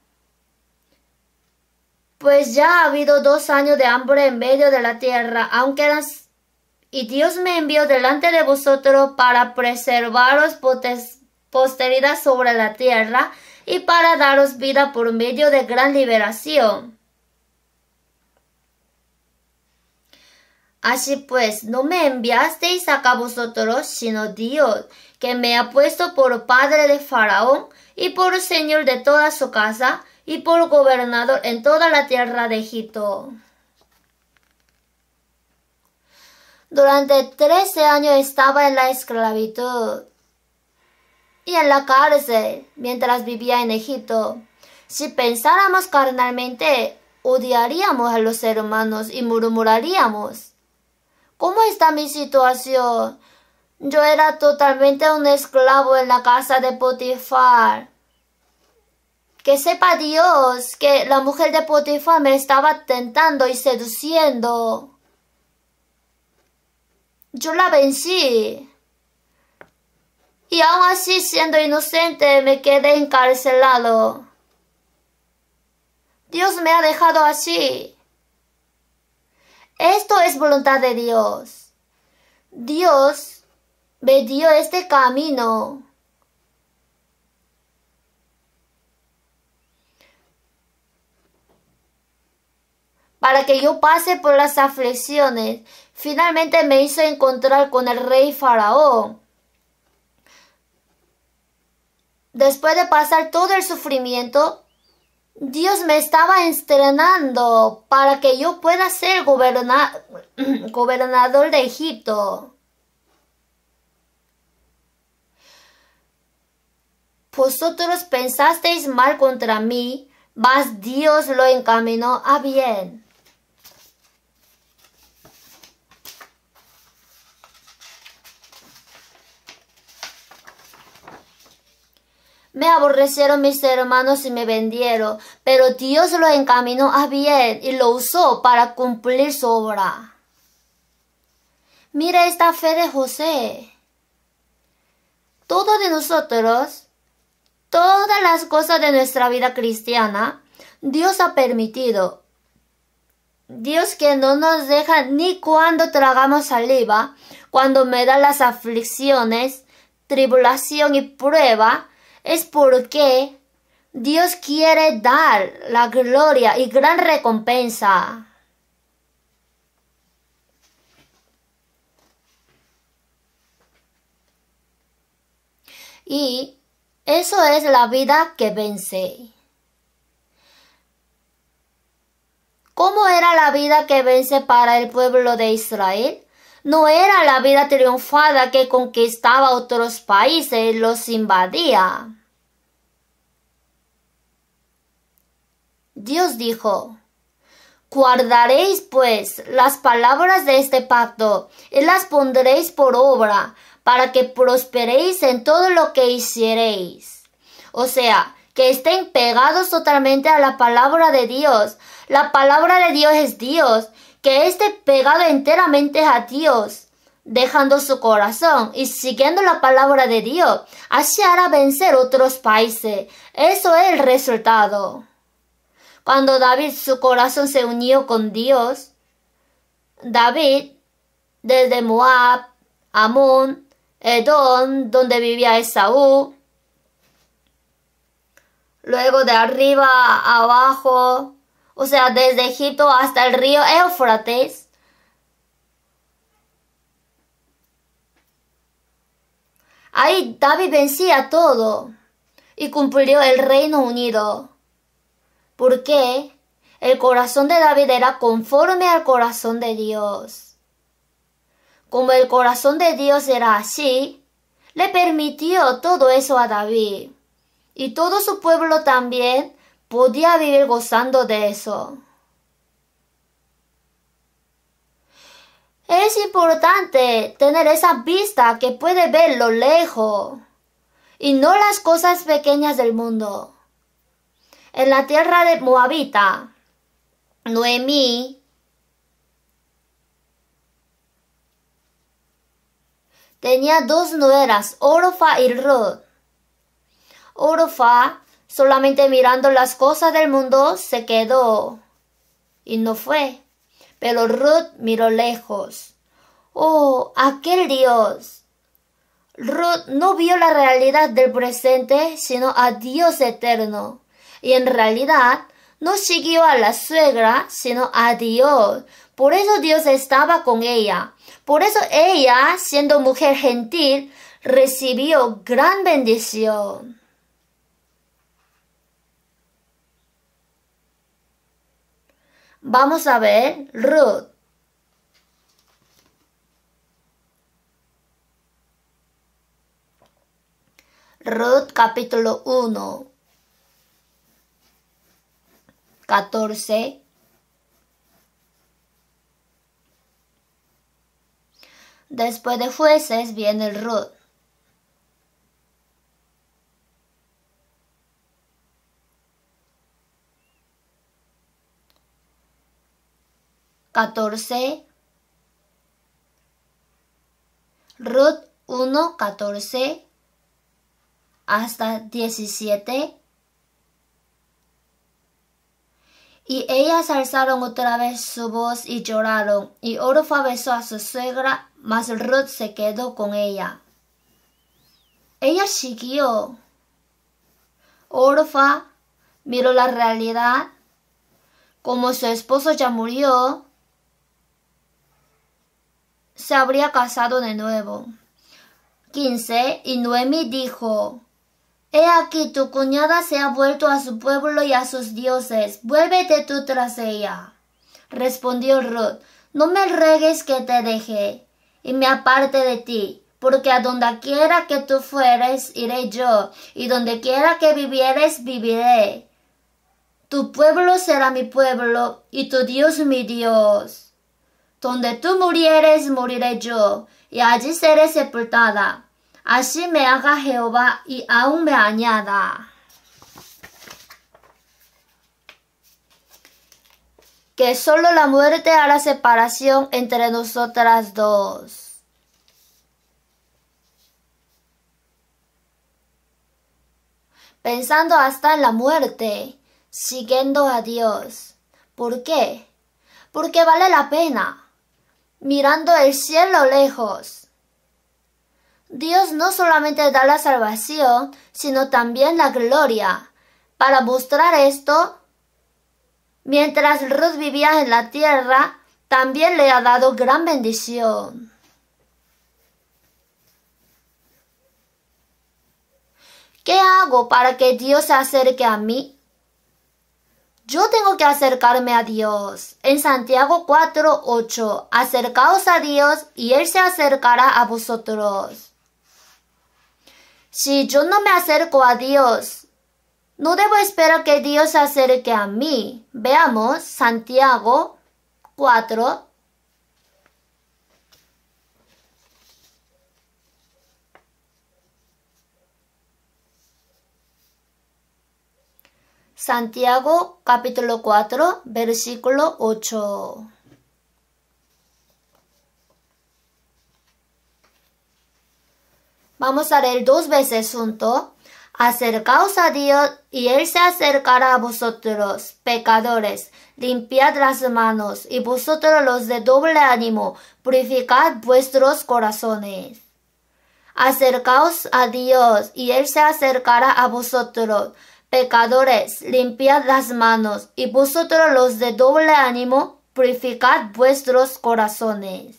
Pues ya ha habido dos años de hambre en medio de la tierra, aún quedan y Dios me envió delante de vosotros para preservaros posteridad sobre la tierra y para daros vida por medio de gran liberación. Así pues, no me enviasteis acá vosotros, sino Dios, que me ha puesto por padre de Faraón y por señor de toda su casa y por gobernador en toda la tierra de Egipto. Durante trece años estaba en la esclavitud y en la cárcel mientras vivía en Egipto. Si pensáramos carnalmente, odiaríamos a los seres humanos y murmuraríamos. ¿Cómo está mi situación? Yo era totalmente un esclavo en la casa de Potifar. Que sepa Dios que la mujer de Potifar me estaba tentando y seduciendo. Yo la vencí. Y aún así, siendo inocente, me quedé encarcelado. Dios me ha dejado así. Esto es voluntad de Dios. Dios me dio este camino. Para que yo pase por las aflicciones, Finalmente me hizo encontrar con el rey faraón. Después de pasar todo el sufrimiento, Dios me estaba estrenando para que yo pueda ser gobernador de Egipto. Vosotros pensasteis mal contra mí, mas Dios lo encaminó a bien. Me aborrecieron mis hermanos y me vendieron, pero Dios lo encaminó a bien y lo usó para cumplir su obra. Mira esta fe de José. Todo de nosotros, todas las cosas de nuestra vida cristiana, Dios ha permitido. Dios que no nos deja ni cuando tragamos saliva, cuando me da las aflicciones, tribulación y prueba, es porque Dios quiere dar la gloria y gran recompensa. Y eso es la vida que vence. ¿Cómo era la vida que vence para el pueblo de Israel? No era la vida triunfada que conquistaba otros países, los invadía. Dios dijo, Guardaréis pues las palabras de este pacto y las pondréis por obra para que prosperéis en todo lo que hiciereis. O sea, que estén pegados totalmente a la palabra de Dios. La palabra de Dios es Dios, que esté pegado enteramente a Dios dejando su corazón y siguiendo la palabra de Dios, así hará vencer otros países. Eso es el resultado. Cuando David su corazón se unió con Dios, David, desde Moab, Amón, Edom, donde vivía Esaú, luego de arriba abajo, o sea, desde Egipto hasta el río Éufrates, Ahí David vencía todo y cumplió el reino unido porque el corazón de David era conforme al corazón de Dios. Como el corazón de Dios era así, le permitió todo eso a David. Y todo su pueblo también podía vivir gozando de eso. Es importante tener esa vista que puede ver lo lejos y no las cosas pequeñas del mundo en la tierra de Moabita. Noemí tenía dos nueras, Orofa y Rod. Orofa, solamente mirando las cosas del mundo, se quedó y no fue. Pero Ruth miró lejos. Oh, aquel Dios. Ruth no vio la realidad del presente, sino a Dios eterno y en realidad no siguió a la suegra, sino a Dios. Por eso Dios estaba con ella. Por eso ella, siendo mujer gentil, recibió gran bendición. Vamos a ver Ruth. Ruth capítulo 1 14, Después de jueces viene el root 14 Rod 1, 14 hasta 17. Y ellas alzaron otra vez su voz y lloraron, y Orfa besó a su suegra, mas Ruth se quedó con ella. Ella siguió. Orfa miró la realidad. Como su esposo ya murió, se habría casado de nuevo. 15. Y Noemi dijo, He aquí tu cuñada se ha vuelto a su pueblo y a sus dioses. Vuélvete tú tras ella. Respondió Ruth, no me regues que te deje y me aparte de ti, porque a donde quiera que tú fueres iré yo, y donde quiera que vivieres viviré. Tu pueblo será mi pueblo y tu Dios mi Dios. Donde tú murieres moriré yo, y allí seré sepultada así me haga Jehová y aún me añada. Que solo la muerte hará separación entre nosotras dos. pensando hasta en la muerte, siguiendo a Dios. ¿Por qué? Porque vale la pena, mirando el cielo lejos. Dios no solamente da la salvación, sino también la gloria. Para mostrar esto, mientras Ruth vivía en la tierra, también le ha dado gran bendición. ¿Qué hago para que Dios se acerque a mí? Yo tengo que acercarme a Dios. En Santiago 4:8, acercaos a Dios y Él se acercará a vosotros. Si yo no me acerco a Dios, no debo esperar que Dios se acerque a mí. Veamos Santiago 4. Santiago capítulo 4 versículo 8. Vamos a leer dos veces junto. Acercaos a Dios y Él se acercará a vosotros, pecadores. Limpiad las manos y vosotros los de doble ánimo, purificad vuestros corazones. Acercaos a Dios y Él se acercará a vosotros, pecadores. Limpiad las manos y vosotros los de doble ánimo, purificad vuestros corazones.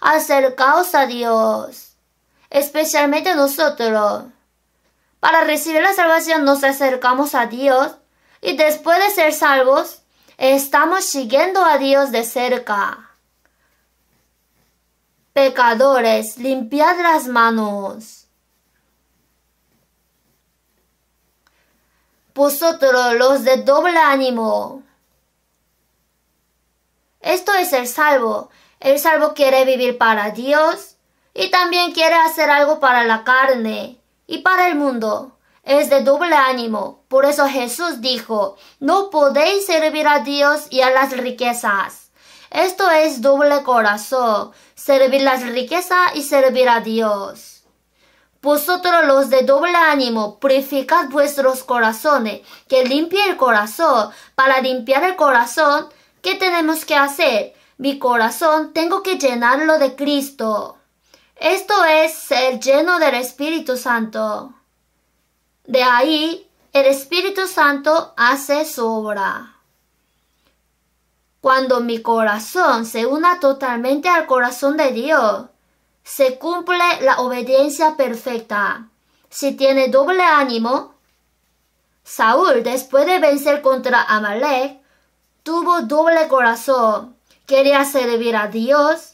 Acercaos a Dios especialmente nosotros. Para recibir la salvación nos acercamos a Dios y después de ser salvos, estamos siguiendo a Dios de cerca. Pecadores, limpiad las manos. Vosotros los de doble ánimo. Esto es el salvo. El salvo quiere vivir para Dios y también quiere hacer algo para la carne y para el mundo. Es de doble ánimo. Por eso Jesús dijo, no podéis servir a Dios y a las riquezas. Esto es doble corazón, servir las riquezas y servir a Dios. Vosotros los de doble ánimo, purificad vuestros corazones, que limpie el corazón. Para limpiar el corazón, ¿qué tenemos que hacer? Mi corazón tengo que llenarlo de Cristo. Esto es ser lleno del Espíritu Santo. De ahí, el Espíritu Santo hace su obra. Cuando mi corazón se una totalmente al corazón de Dios, se cumple la obediencia perfecta. Si tiene doble ánimo, Saúl, después de vencer contra Amalek, tuvo doble corazón. Quería servir a Dios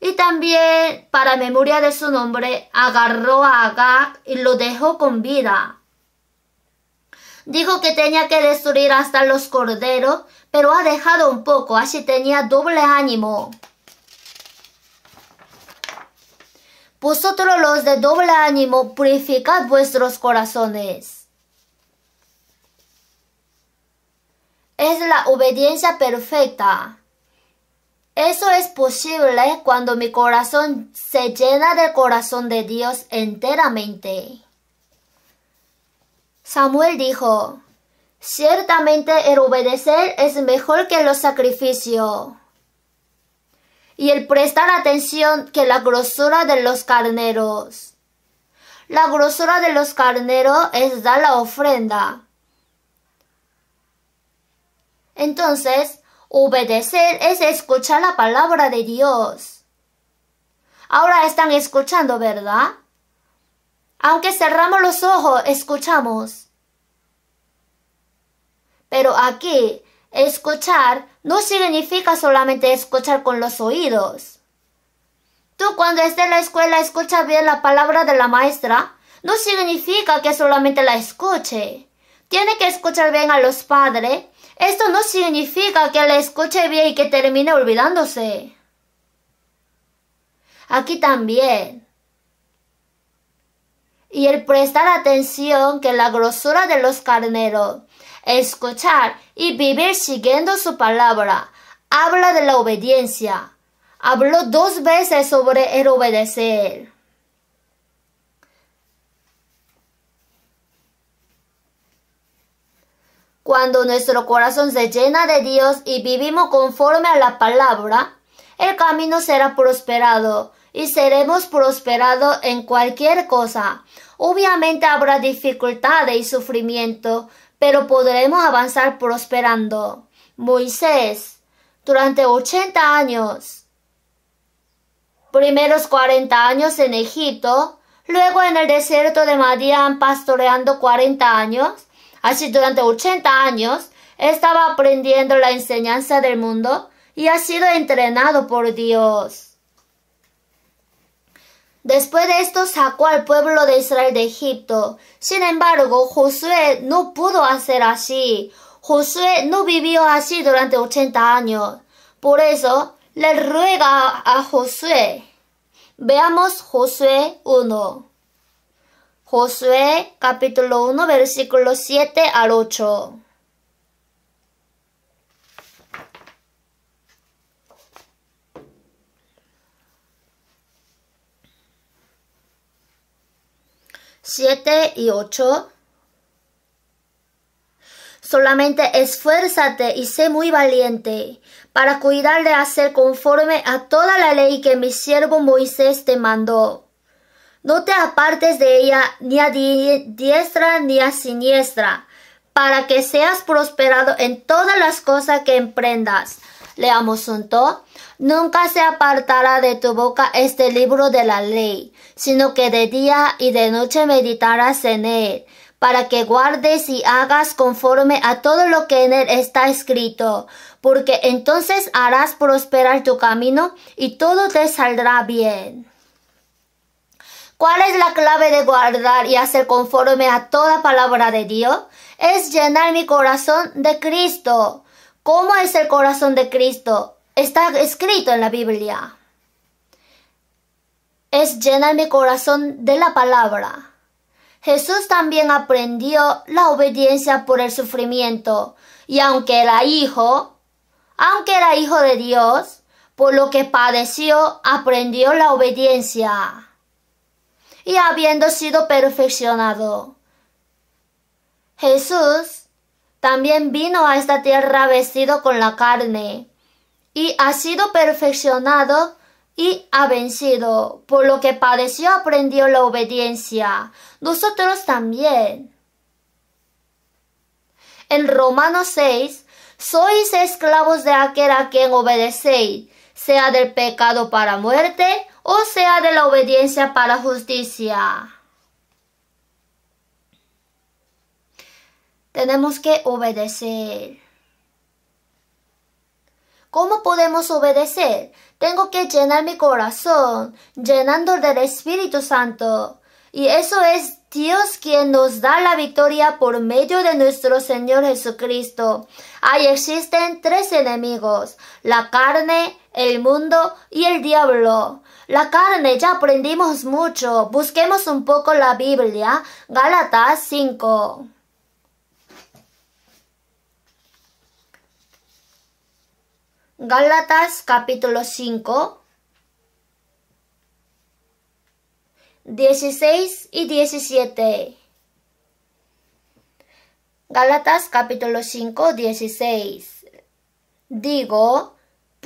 y también, para memoria de su nombre, agarró a Agag y lo dejó con vida. Dijo que tenía que destruir hasta los corderos, pero ha dejado un poco, así tenía doble ánimo. Vosotros los de doble ánimo, purificad vuestros corazones. Es la obediencia perfecta. Eso es posible cuando mi corazón se llena del corazón de Dios enteramente. Samuel dijo, Ciertamente el obedecer es mejor que los sacrificios. Y el prestar atención que la grosura de los carneros. La grosura de los carneros es dar la ofrenda. Entonces, Obedecer es escuchar la palabra de Dios. Ahora están escuchando, ¿verdad? Aunque cerramos los ojos, escuchamos. Pero aquí, escuchar no significa solamente escuchar con los oídos. Tú cuando estés en la escuela escucha bien la palabra de la maestra, no significa que solamente la escuche. Tiene que escuchar bien a los padres esto no significa que la escuche bien y que termine olvidándose. Aquí también. Y el prestar atención que la grosura de los carneros, escuchar y vivir siguiendo su palabra, habla de la obediencia. Habló dos veces sobre el obedecer. Cuando nuestro corazón se llena de Dios y vivimos conforme a la palabra, el camino será prosperado y seremos prosperados en cualquier cosa. Obviamente habrá dificultades y sufrimiento, pero podremos avanzar prosperando. Moisés, durante 80 años, primeros 40 años en Egipto, luego en el desierto de Madián pastoreando 40 años, Así durante 80 años estaba aprendiendo la enseñanza del mundo y ha sido entrenado por Dios. Después de esto sacó al pueblo de Israel de Egipto. Sin embargo, Josué no pudo hacer así. Josué no vivió así durante 80 años. Por eso, le ruega a Josué. Veamos Josué 1. Josué capítulo 1 versículo 7 al 8. 7 y 8. Solamente esfuérzate y sé muy valiente para cuidar de hacer conforme a toda la ley que mi siervo Moisés te mandó no te apartes de ella ni a diestra ni a siniestra, para que seas prosperado en todas las cosas que emprendas. Leamos junto. Nunca se apartará de tu boca este libro de la ley, sino que de día y de noche meditarás en él, para que guardes y hagas conforme a todo lo que en él está escrito, porque entonces harás prosperar tu camino y todo te saldrá bien. ¿Cuál es la clave de guardar y hacer conforme a toda palabra de Dios? Es llenar mi corazón de Cristo. ¿Cómo es el corazón de Cristo? Está escrito en la Biblia. Es llenar mi corazón de la palabra. Jesús también aprendió la obediencia por el sufrimiento, y aunque era hijo, aunque era hijo de Dios, por lo que padeció, aprendió la obediencia y habiendo sido perfeccionado. Jesús también vino a esta tierra vestido con la carne, y ha sido perfeccionado y ha vencido, por lo que padeció aprendió la obediencia, nosotros también. En Romanos 6, sois esclavos de aquel a quien obedecéis, sea del pecado para muerte o sea de la obediencia para justicia. Tenemos que obedecer. ¿Cómo podemos obedecer? Tengo que llenar mi corazón, llenando del Espíritu Santo. Y eso es Dios quien nos da la victoria por medio de nuestro Señor Jesucristo. Ahí existen tres enemigos, la carne, el mundo y el diablo. La carne, ya aprendimos mucho. Busquemos un poco la Biblia. Gálatas 5. Gálatas capítulo 5. 16 y 17. Gálatas capítulo 5, 16. Digo,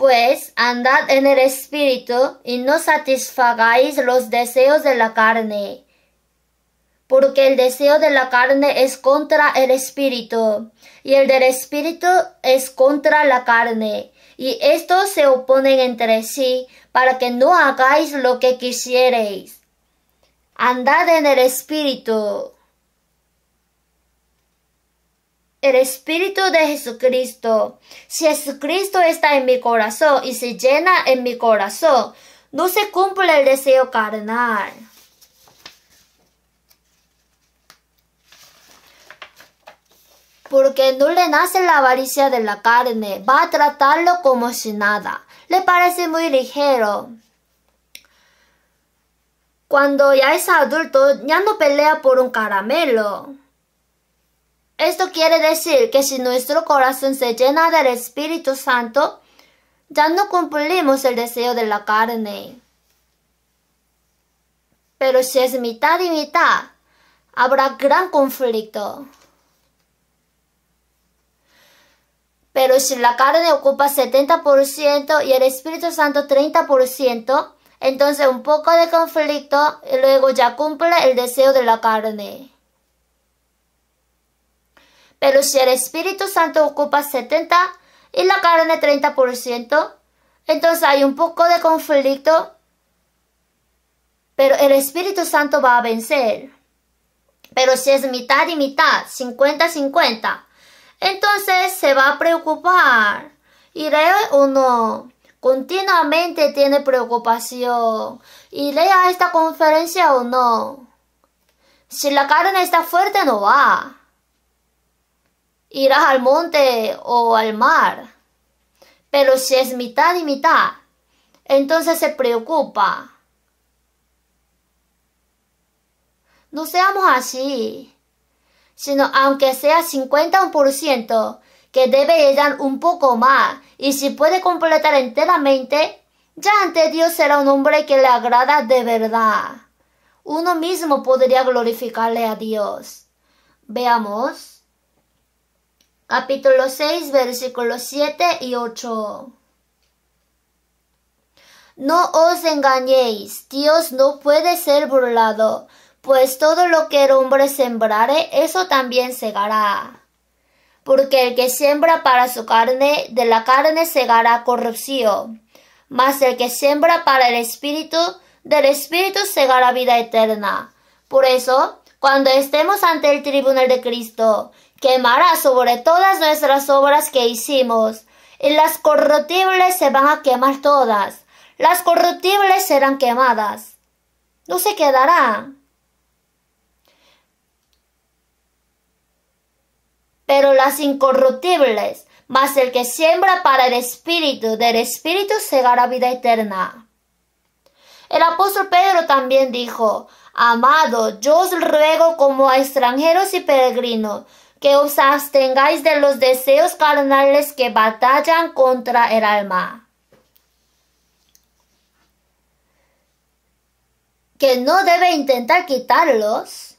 pues andad en el Espíritu y no satisfagáis los deseos de la carne. Porque el deseo de la carne es contra el Espíritu, y el del Espíritu es contra la carne, y estos se oponen entre sí, para que no hagáis lo que quisierais. Andad en el Espíritu el Espíritu de Jesucristo. Si Jesucristo está en mi corazón y se llena en mi corazón, no se cumple el deseo carnal. Porque no le nace la avaricia de la carne, va a tratarlo como si nada. Le parece muy ligero. Cuando ya es adulto, ya no pelea por un caramelo. Esto quiere decir que si nuestro corazón se llena del Espíritu Santo, ya no cumplimos el deseo de la carne. Pero si es mitad y mitad, habrá gran conflicto. Pero si la carne ocupa 70% y el Espíritu Santo 30%, entonces un poco de conflicto y luego ya cumple el deseo de la carne. Pero si el Espíritu Santo ocupa 70 y la carne 30%, entonces hay un poco de conflicto, pero el Espíritu Santo va a vencer. Pero si es mitad y mitad, 50-50, entonces se va a preocupar. Y uno continuamente tiene preocupación. Y a esta conferencia o no? Si la carne está fuerte, no va irás al monte o al mar. Pero si es mitad y mitad, entonces se preocupa. No seamos así, sino aunque sea 50%, que debe llegar un poco más, y si puede completar enteramente, ya ante Dios será un hombre que le agrada de verdad. Uno mismo podría glorificarle a Dios. Veamos capítulo 6, versículos 7 y 8. No os engañéis, Dios no puede ser burlado, pues todo lo que el hombre sembrare, eso también segará. Porque el que siembra para su carne, de la carne segará corrupción, mas el que siembra para el espíritu, del espíritu segará vida eterna. Por eso, cuando estemos ante el tribunal de Cristo, quemará sobre todas nuestras obras que hicimos, y las corruptibles se van a quemar todas, las corruptibles serán quemadas, no se quedará. Pero las incorruptibles, mas el que siembra para el espíritu, del espíritu segará vida eterna. El apóstol Pedro también dijo, Amado, yo os ruego como a extranjeros y peregrinos, que os abstengáis de los deseos carnales que batallan contra el alma. Que no debe intentar quitarlos,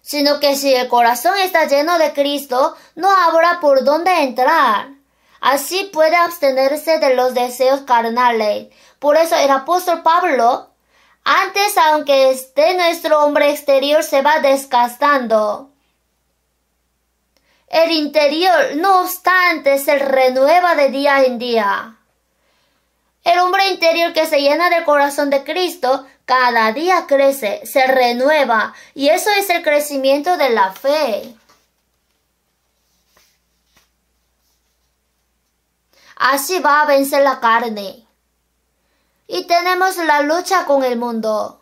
sino que si el corazón está lleno de Cristo, no habrá por dónde entrar. Así puede abstenerse de los deseos carnales. Por eso el apóstol Pablo antes, aunque esté nuestro hombre exterior, se va desgastando. El interior, no obstante, se renueva de día en día. El hombre interior que se llena del corazón de Cristo cada día crece, se renueva, y eso es el crecimiento de la fe. Así va a vencer la carne. Y tenemos la lucha con el mundo.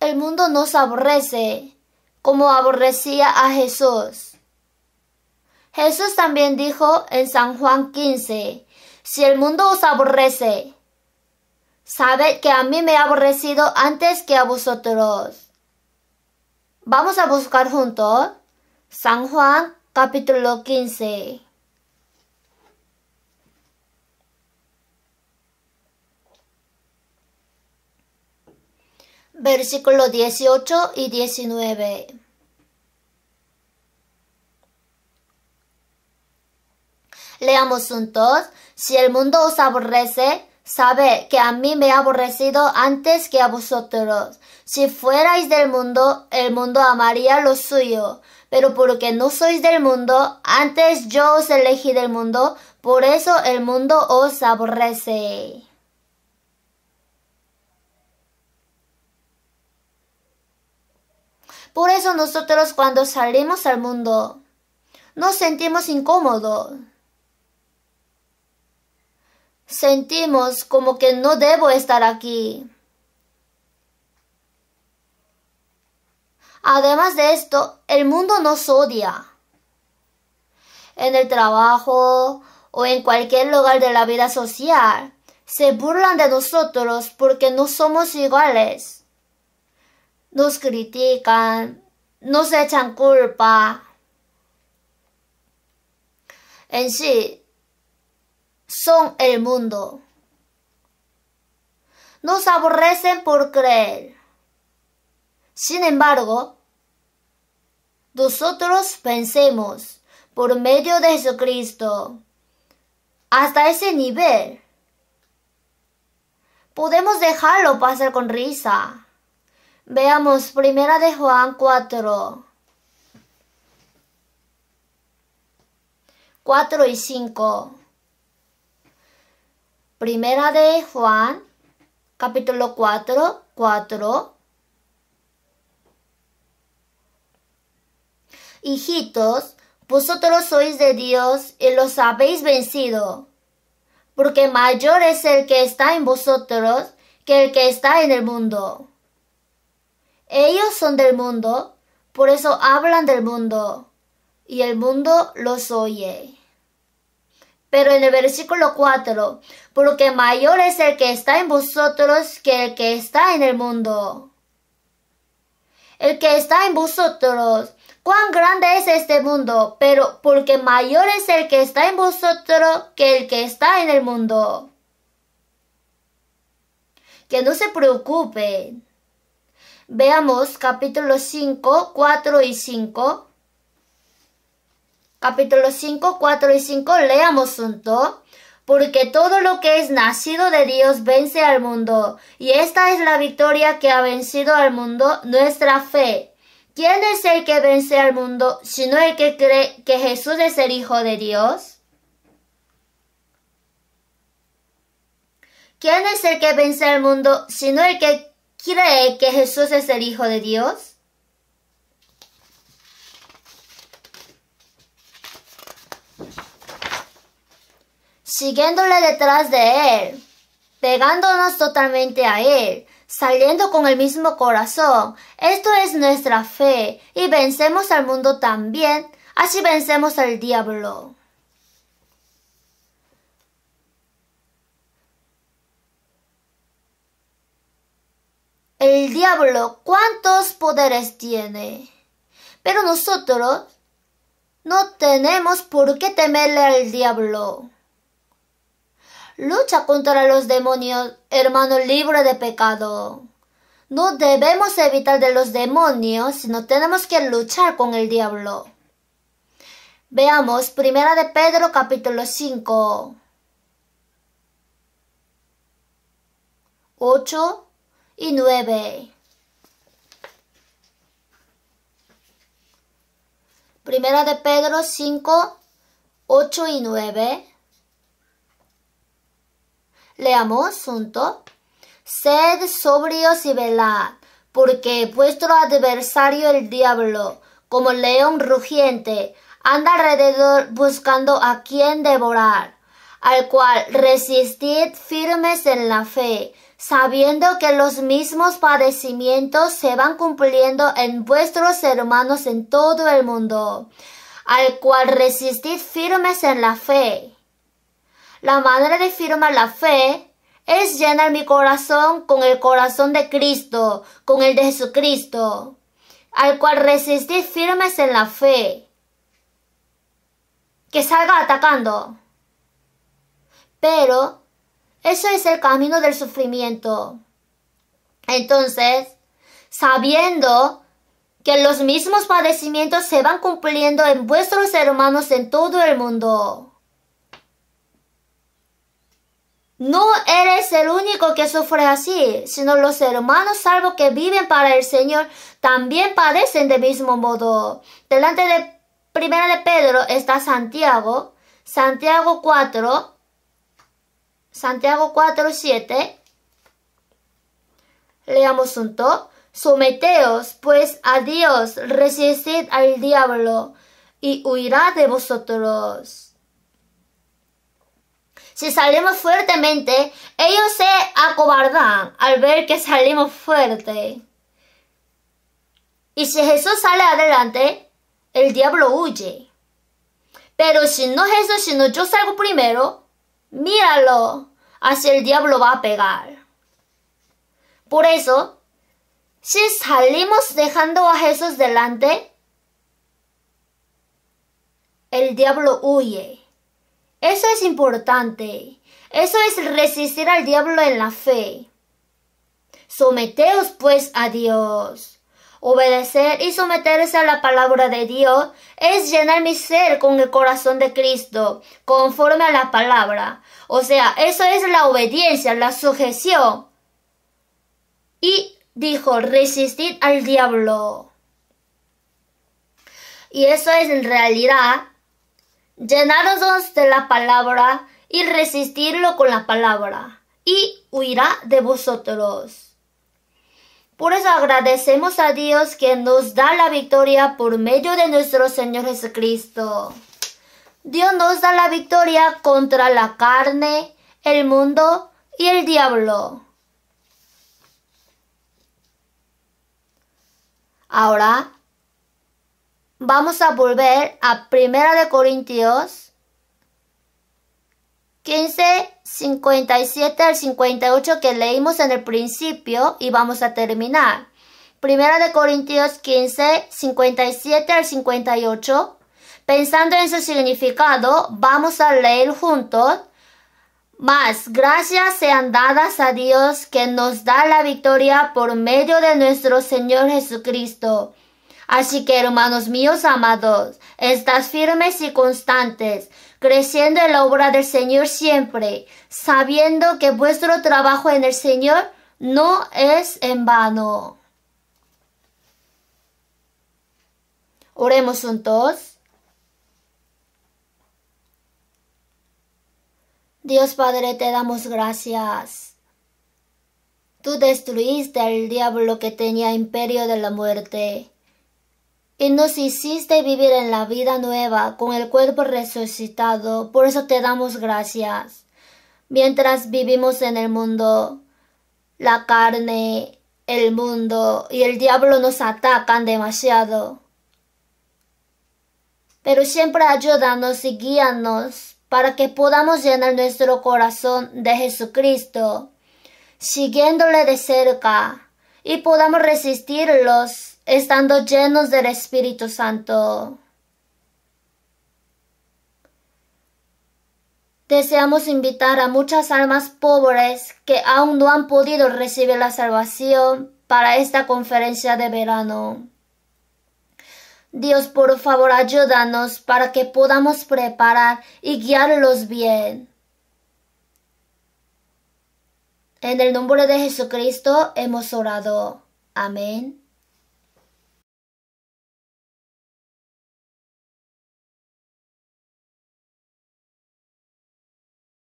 El mundo nos aborrece como aborrecía a Jesús. Jesús también dijo en San Juan 15, Si el mundo os aborrece, sabed que a mí me ha aborrecido antes que a vosotros. Vamos a buscar juntos San Juan capítulo 15. versículo 18 y 19. Leamos juntos. Si el mundo os aborrece, sabe que a mí me ha aborrecido antes que a vosotros. Si fuerais del mundo, el mundo amaría lo suyo. Pero porque no sois del mundo, antes yo os elegí del mundo, por eso el mundo os aborrece. Por eso nosotros cuando salimos al mundo nos sentimos incómodos. Sentimos como que no debo estar aquí. Además de esto, el mundo nos odia. En el trabajo o en cualquier lugar de la vida social, se burlan de nosotros porque no somos iguales nos critican, nos echan culpa. En sí, son el mundo. Nos aborrecen por creer. Sin embargo, nosotros pensemos por medio de Jesucristo hasta ese nivel. Podemos dejarlo pasar con risa. Veamos, primera de Juan 4. 4 y 5. Primera de Juan, capítulo 4, 4. Hijitos, vosotros sois de Dios y los habéis vencido, porque mayor es el que está en vosotros que el que está en el mundo. Ellos son del mundo, por eso hablan del mundo, y el mundo los oye. Pero en el versículo 4, porque mayor es el que está en vosotros que el que está en el mundo. El que está en vosotros, cuán grande es este mundo, pero porque mayor es el que está en vosotros que el que está en el mundo. Que no se preocupen Veamos capítulo 5, 4 y 5. Capítulo 5, 4 y 5, leamos junto. Porque todo lo que es nacido de Dios vence al mundo, y esta es la victoria que ha vencido al mundo, nuestra fe. ¿Quién es el que vence al mundo, sino el que cree que Jesús es el Hijo de Dios? ¿Quién es el que vence al mundo, sino el que cree que Jesús es el Hijo de Dios? Siguiéndole detrás de él, pegándonos totalmente a él, saliendo con el mismo corazón. Esto es nuestra fe y vencemos al mundo también, así vencemos al diablo. El diablo cuántos poderes tiene. Pero nosotros no tenemos por qué temerle al diablo. Lucha contra los demonios, hermano libre de pecado. No debemos evitar de los demonios, sino tenemos que luchar con el diablo. Veamos Primera de Pedro capítulo 5. 8 y nueve. Primera de Pedro 5, 8 y 9. Leamos junto. Sed sobrios y velad, porque vuestro adversario el diablo, como león rugiente, anda alrededor buscando a quien devorar, al cual resistid firmes en la fe, sabiendo que los mismos padecimientos se van cumpliendo en vuestros hermanos en todo el mundo, al cual resistid firmes en la fe. La manera de firmar la fe es llenar mi corazón con el corazón de Cristo, con el de Jesucristo, al cual resistid firmes en la fe. Que salga atacando. Pero eso es el camino del sufrimiento. Entonces, sabiendo que los mismos padecimientos se van cumpliendo en vuestros hermanos en todo el mundo. No eres el único que sufre así, sino los hermanos salvo que viven para el Señor también padecen de mismo modo. Delante de Primera de Pedro está Santiago, Santiago 4, Santiago 4, 7. Leamos junto. Someteos pues a Dios, resistid al diablo y huirá de vosotros. Si salimos fuertemente, ellos se acobardan al ver que salimos fuerte. Y si Jesús sale adelante, el diablo huye. Pero si no Jesús, sino yo salgo primero, míralo, así el diablo va a pegar. Por eso, si salimos dejando a Jesús delante, el diablo huye. Eso es importante. Eso es resistir al diablo en la fe. Someteos pues a Dios. Obedecer y someterse a la palabra de Dios es llenar mi ser con el corazón de Cristo, conforme a la palabra. O sea, eso es la obediencia, la sujeción. Y dijo, resistir al diablo. Y eso es en realidad llenarnos de la palabra y resistirlo con la palabra, y huirá de vosotros. Por eso agradecemos a Dios que nos da la victoria por medio de nuestro Señor Jesucristo. Dios nos da la victoria contra la carne, el mundo y el diablo. Ahora vamos a volver a Primera de Corintios 15, 57 al 58 que leímos en el principio y vamos a terminar. Primera de Corintios 15, 57 al 58. Pensando en su significado, vamos a leer juntos. Mas gracias sean dadas a Dios que nos da la victoria por medio de nuestro Señor Jesucristo. Así que, hermanos míos amados, estás firmes y constantes, creciendo en la obra del Señor siempre, sabiendo que vuestro trabajo en el Señor no es en vano. Oremos juntos. Dios Padre, te damos gracias. Tú destruiste al diablo que tenía imperio de la muerte y nos hiciste vivir en la vida nueva con el cuerpo resucitado. Por eso te damos gracias. Mientras vivimos en el mundo, la carne, el mundo y el diablo nos atacan demasiado. Pero siempre ayúdanos y guíanos para que podamos llenar nuestro corazón de Jesucristo, siguiéndole de cerca y podamos resistirlos estando llenos del Espíritu Santo. Deseamos invitar a muchas almas pobres que aún no han podido recibir la salvación para esta conferencia de verano. Dios, por favor, ayúdanos para que podamos preparar y guiarlos bien. En el nombre de Jesucristo hemos orado. Amén.